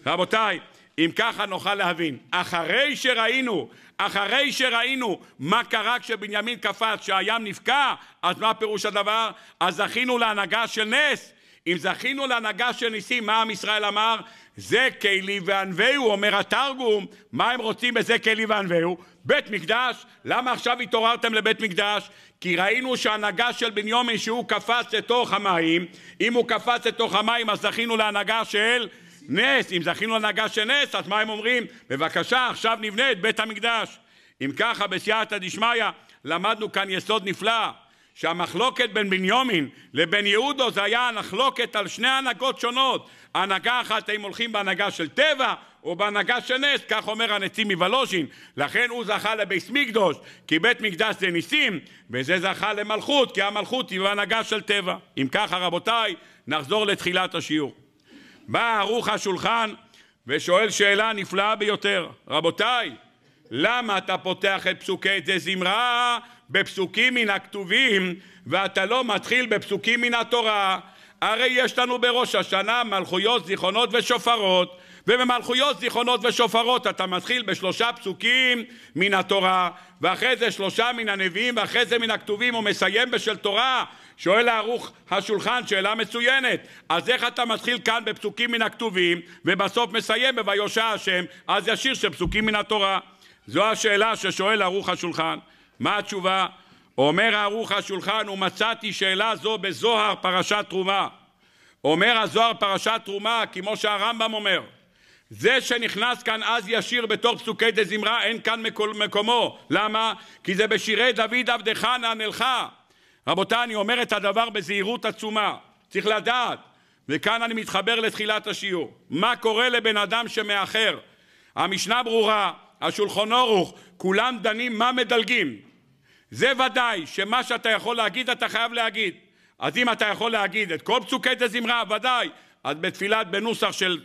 רבותיי, אם ככה נוכל להבין. אחרי שראינו, אחרי שראינו מה קרה כשבנימין קפץ, שהים נפקע, אז מה פירוש הדבר? אז זכינו להנהגה של נס. אם זכינו להנהגה של ניסים, מה עם ישראל אמר? זה כלי וענווהו, אומר התרגום, מה הם רוצים בזה כלי וענווהו? בית מקדש, למה עכשיו התעוררתם לבית מקדש? כי ראינו שהנהגה של בניומין שהוא קפץ לתוך המים, אם הוא קפץ לתוך המים אז זכינו להנהגה של נס, אם זכינו הנהגה של נס, אז מה הם אומרים? בבקשה, עכשיו נבנה את בית המקדש. אם ככה, בסייעתא דשמיא, למדנו כאן יסוד נפלא, שהמחלוקת בין בניומין לבין יהודו זה היה המחלוקת על שני הנהגות שונות. הנהגה אחת, האם הולכים בהנהגה של טבע או בהנהגה של נס, כך אומר הנציב מוולוז'ין. לכן הוא זכה לביס מקדוש, כי בית מקדש זה ניסים, וזה זכה למלכות, כי המלכות היא בהנהגה של טבע. אם ככה, רבותיי, נחזור לתחילת השיעור. בא ערוך השולחן ושואל שאלה נפלאה ביותר, רבותיי, למה אתה פותח את פסוקי זה זמרה בפסוקים מן הכתובים ואתה לא מתחיל בפסוקים מן התורה? הרי יש לנו בראש השנה מלכויות, זיכרונות ושופרות ובמלכויות, זיכרונות ושופרות אתה מתחיל בשלושה פסוקים מן התורה ואחרי זה שלושה מן הנביאים ואחרי זה מן הכתובים ומסיים בשל תורה שואל הערוך השולחן שאלה מצוינת, אז איך אתה מתחיל כאן בפסוקים מן הכתובים ובסוף מסיים ב"ויושע השם" אז ישיר של פסוקים מן התורה? זו השאלה ששואל ערוך השולחן. מה התשובה? אומר ערוך השולחן ומצאתי שאלה זו בזוהר פרשת תרומה. אומר הזוהר פרשת תרומה כמו שהרמב"ם אומר זה שנכנס כאן אז ישיר בתוך פסוקי דזמרה אין כאן מקומו למה? כי זה בשירי דוד עבדך נענלך רבותיי, אני אומר את הדבר בזהירות עצומה. צריך לדעת, וכאן אני מתחבר לתחילת השיעור, מה קורה לבן אדם שמאחר. המשנה ברורה, השולחון אורוך, כולם דנים מה מדלגים. זה ודאי שמה שאתה יכול להגיד אתה חייב להגיד. אז אם אתה יכול להגיד את כל פסוקי דזמרה, ודאי, אז בתפילת בנוסח של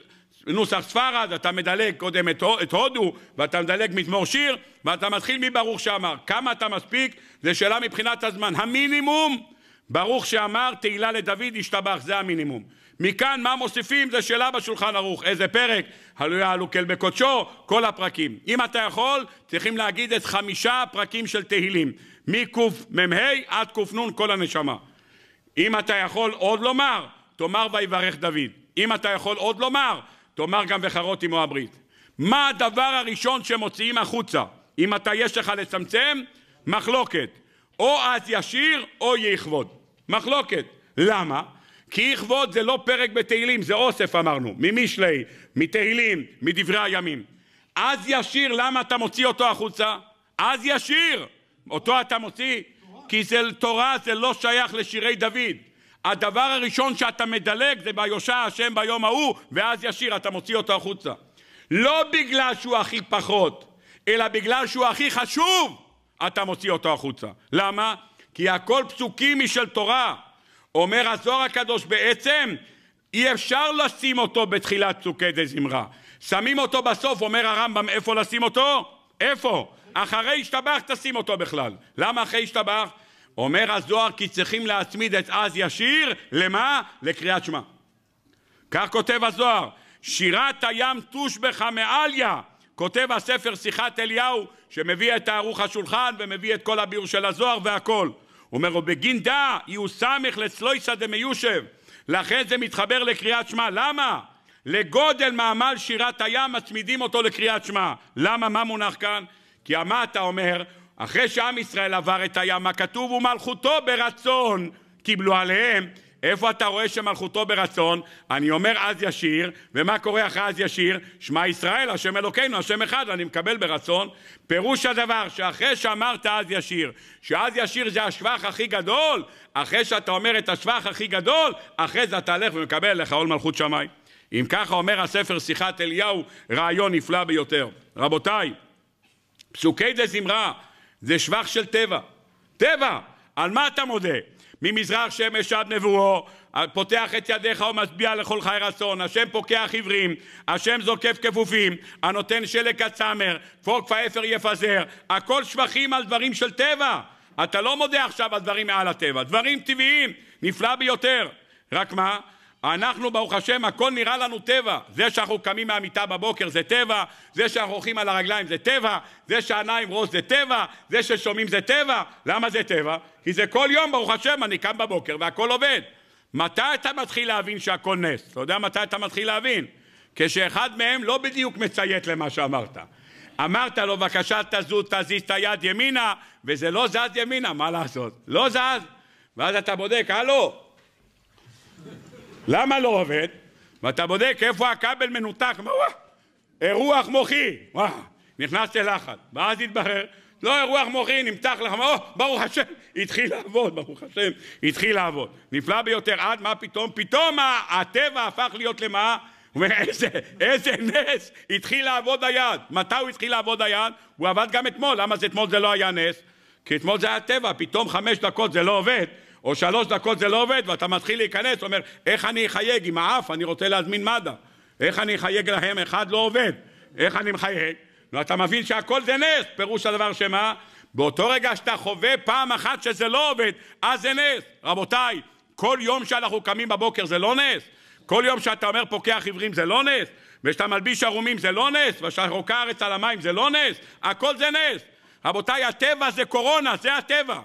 נוסח ספרד, אתה מדלג קודם את, את הודו, ואתה מדלג מזמור שיר, ואתה מתחיל מברוך שאמר. כמה אתה מספיק? זו שאלה מבחינת הזמן. המינימום, ברוך שאמר תהילה לדוד השתבח, זה המינימום. מכאן מה מוסיפים זה שאלה בשולחן ערוך, איזה פרק, הלויה הלוקל בקודשו, כל הפרקים. אם אתה יכול, צריכים להגיד את חמישה הפרקים של תהילים, מקמ"ה עד קנ"ן, כל הנשמה. אם אתה יכול עוד לומר, תאמר ויברך דוד. אם אתה יכול עוד לומר, תאמר גם וחרות עמו הברית. מה הדבר הראשון שמוציאים החוצה? אם אתה יש לך לצמצם, מחלוקת. או אז ישיר או יכבוד. מחלוקת. למה? כי יכבוד זה לא פרק בתהילים, זה אוסף אמרנו, ממשלי, מתהילים, מדברי הימים. אז ישיר, למה אתה מוציא אותו החוצה? אז ישיר! אותו אתה מוציא, כי זה תורה, זה לא שייך לשירי דוד. הדבר הראשון שאתה מדלג זה ביושע השם ביום ההוא, ואז ישיר אתה מוציא אותו החוצה. לא בגלל שהוא הכי פחות, אלא בגלל שהוא הכי חשוב, אתה מוציא אותו החוצה. למה? כי הכל פסוקים משל תורה. אומר הזוהר הקדוש בעצם, אי אפשר לשים אותו בתחילת פסוקי דה זמרה. שמים אותו בסוף, אומר הרמב"ם, איפה לשים אותו? איפה? אחרי השתבח תשים אותו בכלל. למה אחרי השתבח? אומר הזוהר כי צריכים להצמיד את אז ישיר, למה? לקריאת שמע. כך כותב הזוהר, שירת הים תוש בך מעליה, כותב הספר שיחת אליהו, שמביא את הערוך השולחן ומביא את כל הביאור של הזוהר והכל. אומר, ובגין דא יהיו סמך לצלויסא דמיושב, לכן זה מתחבר לקריאת שמע, למה? לגודל מעמל שירת הים מצמידים אותו לקריאת שמע. למה? מה מונח כאן? כי המטה אומר, אחרי שעם ישראל עבר את הים, הכתוב ומלכותו ברצון קיבלו עליהם. איפה אתה רואה שמלכותו ברצון? אני אומר אז ישיר, ומה קורה אחרי אז ישיר? שמע ישראל, השם אלוקינו, השם אחד, אני מקבל ברצון. פירוש הדבר שאחרי שאמרת אז ישיר, שאז ישיר זה השבח הכי גדול, אחרי שאתה אומר את השבח הכי גדול, אחרי זה אתה הלך ומקבל לך עול מלכות שמיים. אם ככה אומר הספר שיחת אליהו, רעיון נפלא ביותר. רבותיי, פסוקי דה זמרה, זה שבח של טבע. טבע, על מה אתה מודה? ממזרח שמש עד נבואו, פותח את ידיך ומשביע לכל חי רצון, השם פוקח עברים, השם זוקף כפופים, הנותן שלג הצמר, כפור כפאפר יפזר, הכל שבחים על דברים של טבע. אתה לא מודה עכשיו על דברים מעל הטבע, דברים טבעיים, נפלא ביותר. רק מה? אנחנו ברוך השם הכל נראה לנו טבע זה שאנחנו קמים מהמיטה בבוקר זה טבע זה שאנחנו הולכים על הרגליים זה טבע זה שעניים ראש זה טבע זה ששומעים זה טבע למה זה טבע? כי זה כל יום ברוך השם אני קם בבוקר והכל עובד מתי אתה מתחיל להבין שהכל נס? אתה יודע מתי אתה מתחיל להבין? כשאחד מהם לא בדיוק מציית למה שאמרת אמרת לו בבקשה תזוז תזיז את היד ימינה וזה לא זז ימינה מה לעשות? לא זז ואז אתה בודק הלו למה לא עובד? ואתה בודק איפה הכבל מנותח, אירוח מוחי, וואו, נכנס ללחץ, ואז התברר, לא אירוח מוחי, נמתח לך, או, ברוך השם, התחיל לעבוד, ברוך השם, התחיל לעבוד. נפלא ביותר, עד מה פתאום? פתאום הטבע הפך להיות למה? ואיזה איזה נס התחיל לעבוד היד. מתי הוא התחיל לעבוד היד? הוא עבד גם אתמול, למה זה אתמול זה לא היה נס? כי אתמול זה היה טבע, פתאום חמש דקות זה לא עובד, או שלוש דקות זה לא עובד, ואתה מתחיל להיכנס, אומר, איך אני אחייג עם האף? אני רוצה להזמין מד"א. איך אני אחייג להם? אחד לא עובד. איך אני מחייג? ואתה מבין שהכל זה נס, פירוש הדבר שמה? באותו רגע שאתה חווה פעם אחת שזה לא עובד, אז זה נס. רבותיי, כל יום שאנחנו קמים בבוקר זה לא נס? כל יום שאתה אומר פוקח עיוורים זה לא נס? וכשאתה מלביש ערומים זה לא נס? וכשאתה רוקע ארץ על המים זה לא נס? הכל זה נס. רבותיי, הטבע זה קורונה, זה הטבע.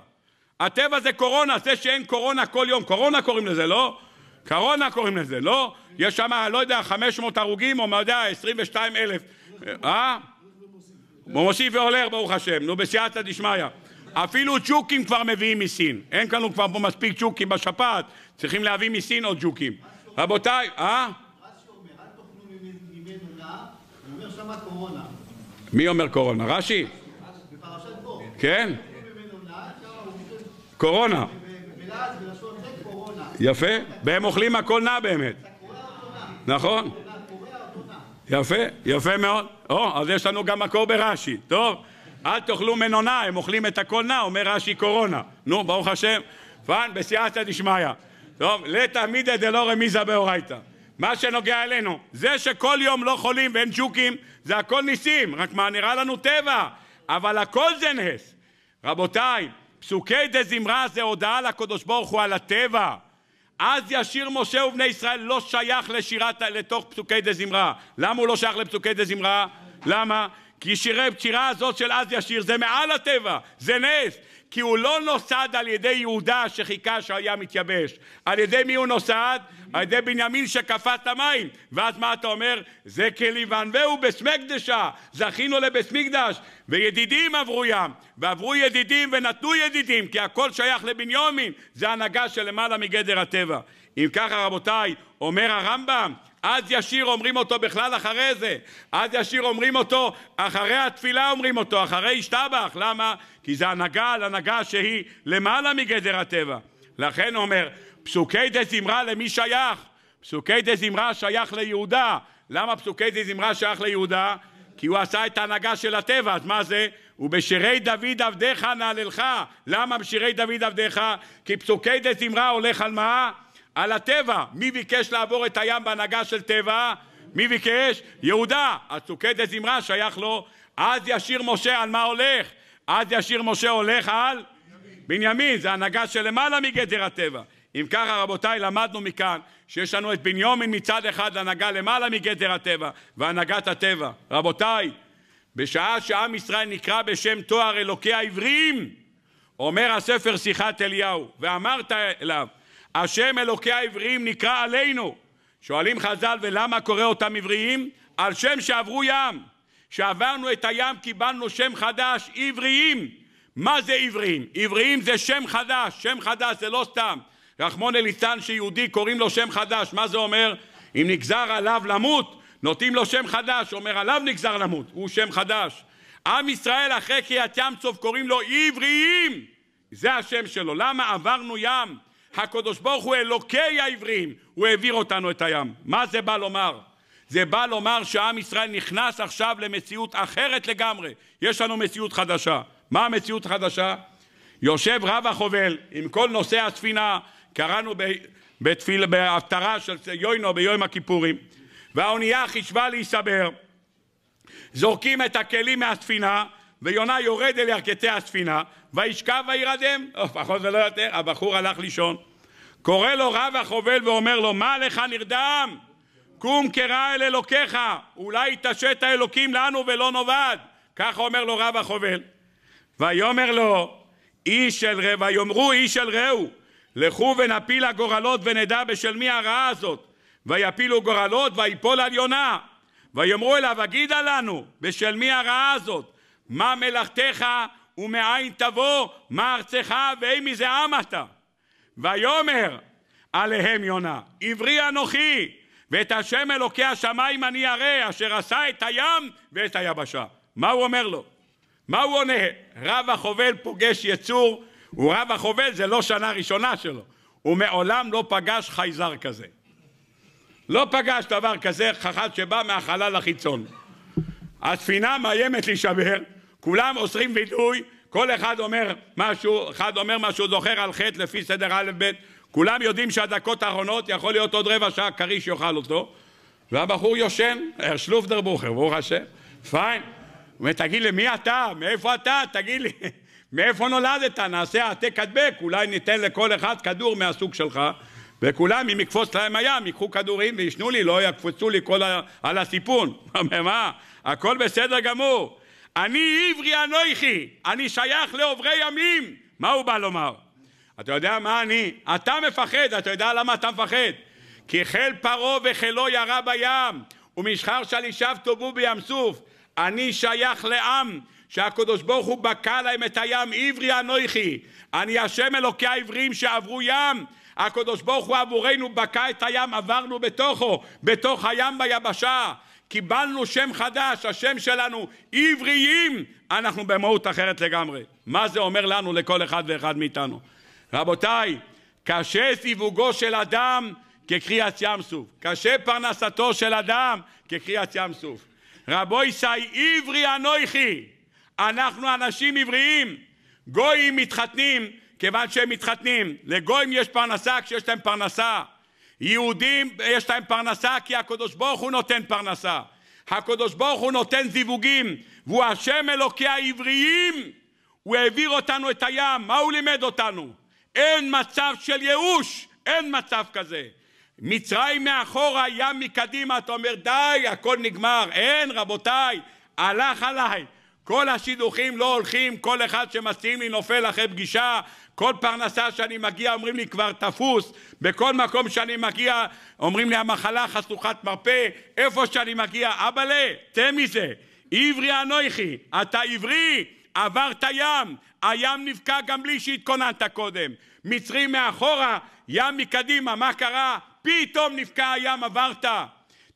הטבע זה קורונה, זה שאין קורונה כל יום, קורונה קוראים לזה, לא? קורונה קוראים לזה, לא? יש שם, לא יודע, 500 הרוגים, או מה יודע, 22 אלף. אה? מוסיף ועולר, ברוך השם, נו בסייעתא דשמיא. אפילו צ'וקים כבר מביאים מסין. אין לנו כבר פה מספיק צ'וקים בשפעת, צריכים להביא מסין עוד צ'וקים. רבותיי, אה? מה שאומר, אל תאכלו ממנו אומר שמה קורונה. מי אומר קורונה? רש"י? בפרשת כן? קורונה. יפה, והם אוכלים הכל נע באמת. נכון. יפה, יפה מאוד. או, אז יש לנו גם מקור ברש"י. טוב, אל תאכלו מנונה, הם אוכלים את הכל נע, אומר רש"י קורונה. נו, ברוך השם, פאן, בסייעתא דשמיא. טוב, לתעמידא דלא רמיזא באורייתא. מה שנוגע אלינו, זה שכל יום לא חולים ואין ג'וקים, זה הכל ניסים, רק מה נראה לנו טבע, אבל הכל זה נס. רבותיי, פסוקי דה זמרה זה הודעה לקדוש ברוך הוא על הטבע. אז ישיר משה ובני ישראל לא שייך לשירת, לתוך פסוקי דה זמרה. למה הוא לא שייך לפסוקי דה זמרה? למה? כי שירי שירה הזאת של אז ישיר זה מעל הטבע, זה נס. כי הוא לא נוסד על ידי יהודה שחיכה שהיה מתייבש. על ידי מי הוא נוסד? על ידי בנימין שקפא את המים. ואז מה אתה אומר? זה כליוון והוא בסמקדשה, זכינו לבסמקדש. וידידים עברו ים, ועברו ידידים ונתנו ידידים, כי הכל שייך לבניומין, זה הנהגה שלמעלה מגדר הטבע. אם ככה רבותיי, אומר הרמב"ם, אז ישיר אומרים אותו בכלל אחרי זה, אז ישיר אומרים אותו, אחרי התפילה אומרים אותו, אחרי השתבח, למה? כי זה הנהגה על הנהגה שהיא למעלה מגדר הטבע. לכן הוא אומר, פסוקי דה זמרה למי שייך? פסוקי דה זמרה שייך ליהודה. למה פסוקי דה זמרה שייך ליהודה? כי הוא עשה את ההנהגה של הטבע, אז מה זה? ובשירי דוד עבדיך נעללך. למה בשירי דוד עבדיך? כי פסוקי דה זמרה הולך על מה? על הטבע. מי ביקש לעבור את הים בהנהגה של טבע? מי ביקש? יהודה. אז פסוקי דה זמרה שייך לו. אז ישיר משה על מה הולך? אז ישיר משה הולך על? בנימין. בנימין, זה הנהגה של למעלה מגדר הטבע. אם ככה רבותיי למדנו מכאן שיש לנו את בניומין מצד אחד הנהגה למעלה מגדר הטבע והנהגת הטבע. רבותיי, בשעה שעם ישראל נקרא בשם תואר אלוקי העבריים, אומר הספר שיחת אליהו ואמרת אליו השם אלוקי העבריים נקרא עלינו שואלים חז"ל ולמה קורא אותם עבריים? על שם שעברו ים שעברנו את הים קיבלנו שם חדש עבריים מה זה עבריים? עבריים זה שם חדש, שם חדש זה לא סתם רחמון אליצן שיהודי קוראים לו שם חדש, מה זה אומר? אם נגזר עליו למות, נותנים לו שם חדש, אומר עליו נגזר למות, הוא שם חדש. עם ישראל אחרי קריאת ים צוף קוראים לו עבריים, זה השם שלו. למה עברנו ים? הקדוש ברוך הוא אלוקי העבריים, הוא העביר אותנו את הים. מה זה בא לומר? זה בא לומר שעם ישראל נכנס עכשיו למציאות אחרת לגמרי. יש לנו מציאות חדשה. מה המציאות החדשה? יושב רב החובל עם כל נושאי הספינה, קראנו בתפיל, בהפטרה של יוינו ביום הכיפורים, והאונייה חישבה להיסבר, זורקים את הכלים מהספינה, ויונה יורד אל ירכתי הספינה, וישכב וירדם, פחות ולא יותר, הבחור הלך לישון. קורא לו רב החובל ואומר לו, מה לך נרדם? קום קרא אל אלוקיך, אולי יתעשת האלוקים לנו ולא נאבד. כך אומר לו רב החובל. ויאמר לו, איש אל רעהו, ויאמרו איש אל רעהו, לכו ונפיל הגורלות ונדע בשל מי הרעה הזאת. ויפילו גורלות ויפול על יונה. ויאמרו אליו, הגידה לנו, בשל מי הרעה הזאת? מה מלאכתך ומאין תבוא, מה ארצך ואי מזה עם אתה? ויאמר עליהם יונה, עברי אנוכי, ואת השם אלוקי השמיים אני ארא, אשר עשה את הים ואת היבשה. מה הוא אומר לו? מה הוא עונה? רב החובל פוגש יצור הוא רב החובל, זה לא שנה ראשונה שלו. הוא מעולם לא פגש חייזר כזה. לא פגש דבר כזה, חחת שבא מהחלל החיצון. הספינה מאיימת להישבר, כולם אוסרים וידוי, כל אחד אומר משהו, אחד אומר משהו, זוכר על חטא לפי סדר א' ב', כולם יודעים שהדקות האחרונות יכול להיות עוד רבע שעה כריש יאכל אותו, והבחור יושן, אה, שלוף דרבוכר, ברוך השם, פיין. הוא אומר, תגיד לי, מי אתה? מאיפה אתה? תגיד לי. מאיפה נולדת? נעשה העתק הדבק, אולי ניתן לכל אחד כדור מהסוג שלך וכולם, אם יקפוץ להם הים, ייקחו כדורים וישנו לי, לא יקפצו לי כל ה... על הסיפון. מה? הכל בסדר גמור. אני עברי אנוכי, אני שייך לעוברי ימים. מה הוא בא לומר? אתה יודע מה אני? אתה מפחד, אתה יודע למה אתה מפחד? כי חיל פרעה וחילו ירה בים, ומשחר שלישיו טובו בים סוף. אני שייך לעם שהקדוש ברוך הוא בקע להם את הים, עברי אנוכי, אני השם אלוקי העברים שעברו ים, הקדוש ברוך הוא עבורנו בקע את הים, עברנו בתוכו, בתוך הים ביבשה, קיבלנו שם חדש, השם שלנו עבריים, אנחנו במהות אחרת לגמרי. מה זה אומר לנו, לכל אחד ואחד מאיתנו? רבותיי, קשה סיווגו של אדם כקריאת ים סוף, קשה פרנסתו של אדם כקריאת ים סוף. רבו ישי עברי אנוכי אנחנו אנשים עבריים. גויים מתחתנים כיוון שהם מתחתנים. לגויים יש פרנסה כשיש להם פרנסה. יהודים יש להם פרנסה כי הקדוש ברוך הוא נותן פרנסה. הקדוש ברוך הוא נותן זיווגים, והוא השם אלוקי העבריים. הוא העביר אותנו את הים, מה הוא לימד אותנו? אין מצב של ייאוש, אין מצב כזה. מצרים מאחורה, ים מקדימה, אתה אומר די, הכל נגמר, אין רבותיי, הלך עליי, כל השידוכים לא הולכים, כל אחד שמציעים לי נופל אחרי פגישה, כל פרנסה שאני מגיע אומרים לי כבר תפוס, בכל מקום שאני מגיע אומרים לי המחלה חשוכת מרפא, איפה שאני מגיע, אבאלה, תה מזה, עברי אנוכי, אתה עברי, עברת ים, הים נבקע גם בלי שהתכוננת קודם, מצרים מאחורה, ים מקדימה, מה קרה? פתאום נבקע הים, עברת,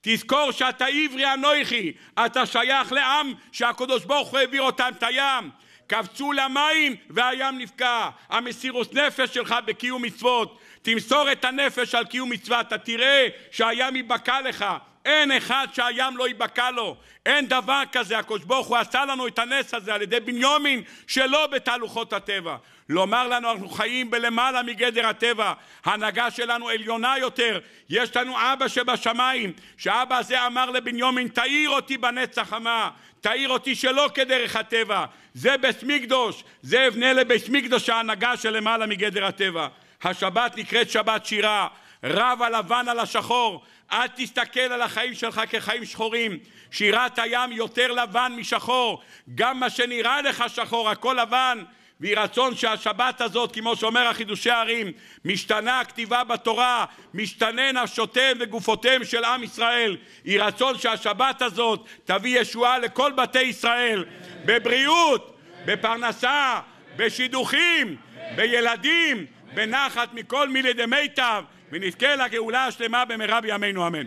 תזכור שאתה עברי אנוכי, אתה שייך לעם שהקדוש ברוך הוא העביר אותם את הים. קפצו למים והים נפקע. המסירות נפש שלך בקיום מצוות, תמסור את הנפש על קיום מצווה, אתה תראה שהים ייבקע לך. אין אחד שהים לא ייבקע לו. אין דבר כזה. הקדוש ברוך הוא עשה לנו את הנס הזה על ידי בניומין שלא בתהלוכות הטבע. לומר לנו אנחנו חיים בלמעלה מגדר הטבע, ההנהגה שלנו עליונה יותר, יש לנו אבא שבשמיים, שאבא הזה אמר לבנימין תאיר אותי בנצח החמה, תאיר אותי שלא כדרך הטבע, זה בית מקדוש, זה אבנה לבית מקדוש ההנהגה שלמעלה של מגדר הטבע. השבת נקראת שבת שירה, רב הלבן על השחור, אל תסתכל על החיים שלך כחיים שחורים. שירת הים יותר לבן משחור. גם מה שנראה לך שחור, הכל לבן, ויהי רצון שהשבת הזאת, כמו שאומר החידושי הערים, משתנה הכתיבה בתורה, משתנה נפשותיהם וגופותיהם של עם ישראל. יהי רצון שהשבת הזאת תביא ישועה לכל בתי ישראל, בבריאות, בפרנסה, בשידוכים, בילדים, בנחת מכל מילי דמיטב, ונזכה לגאולה השלמה במהרה בימינו אמן.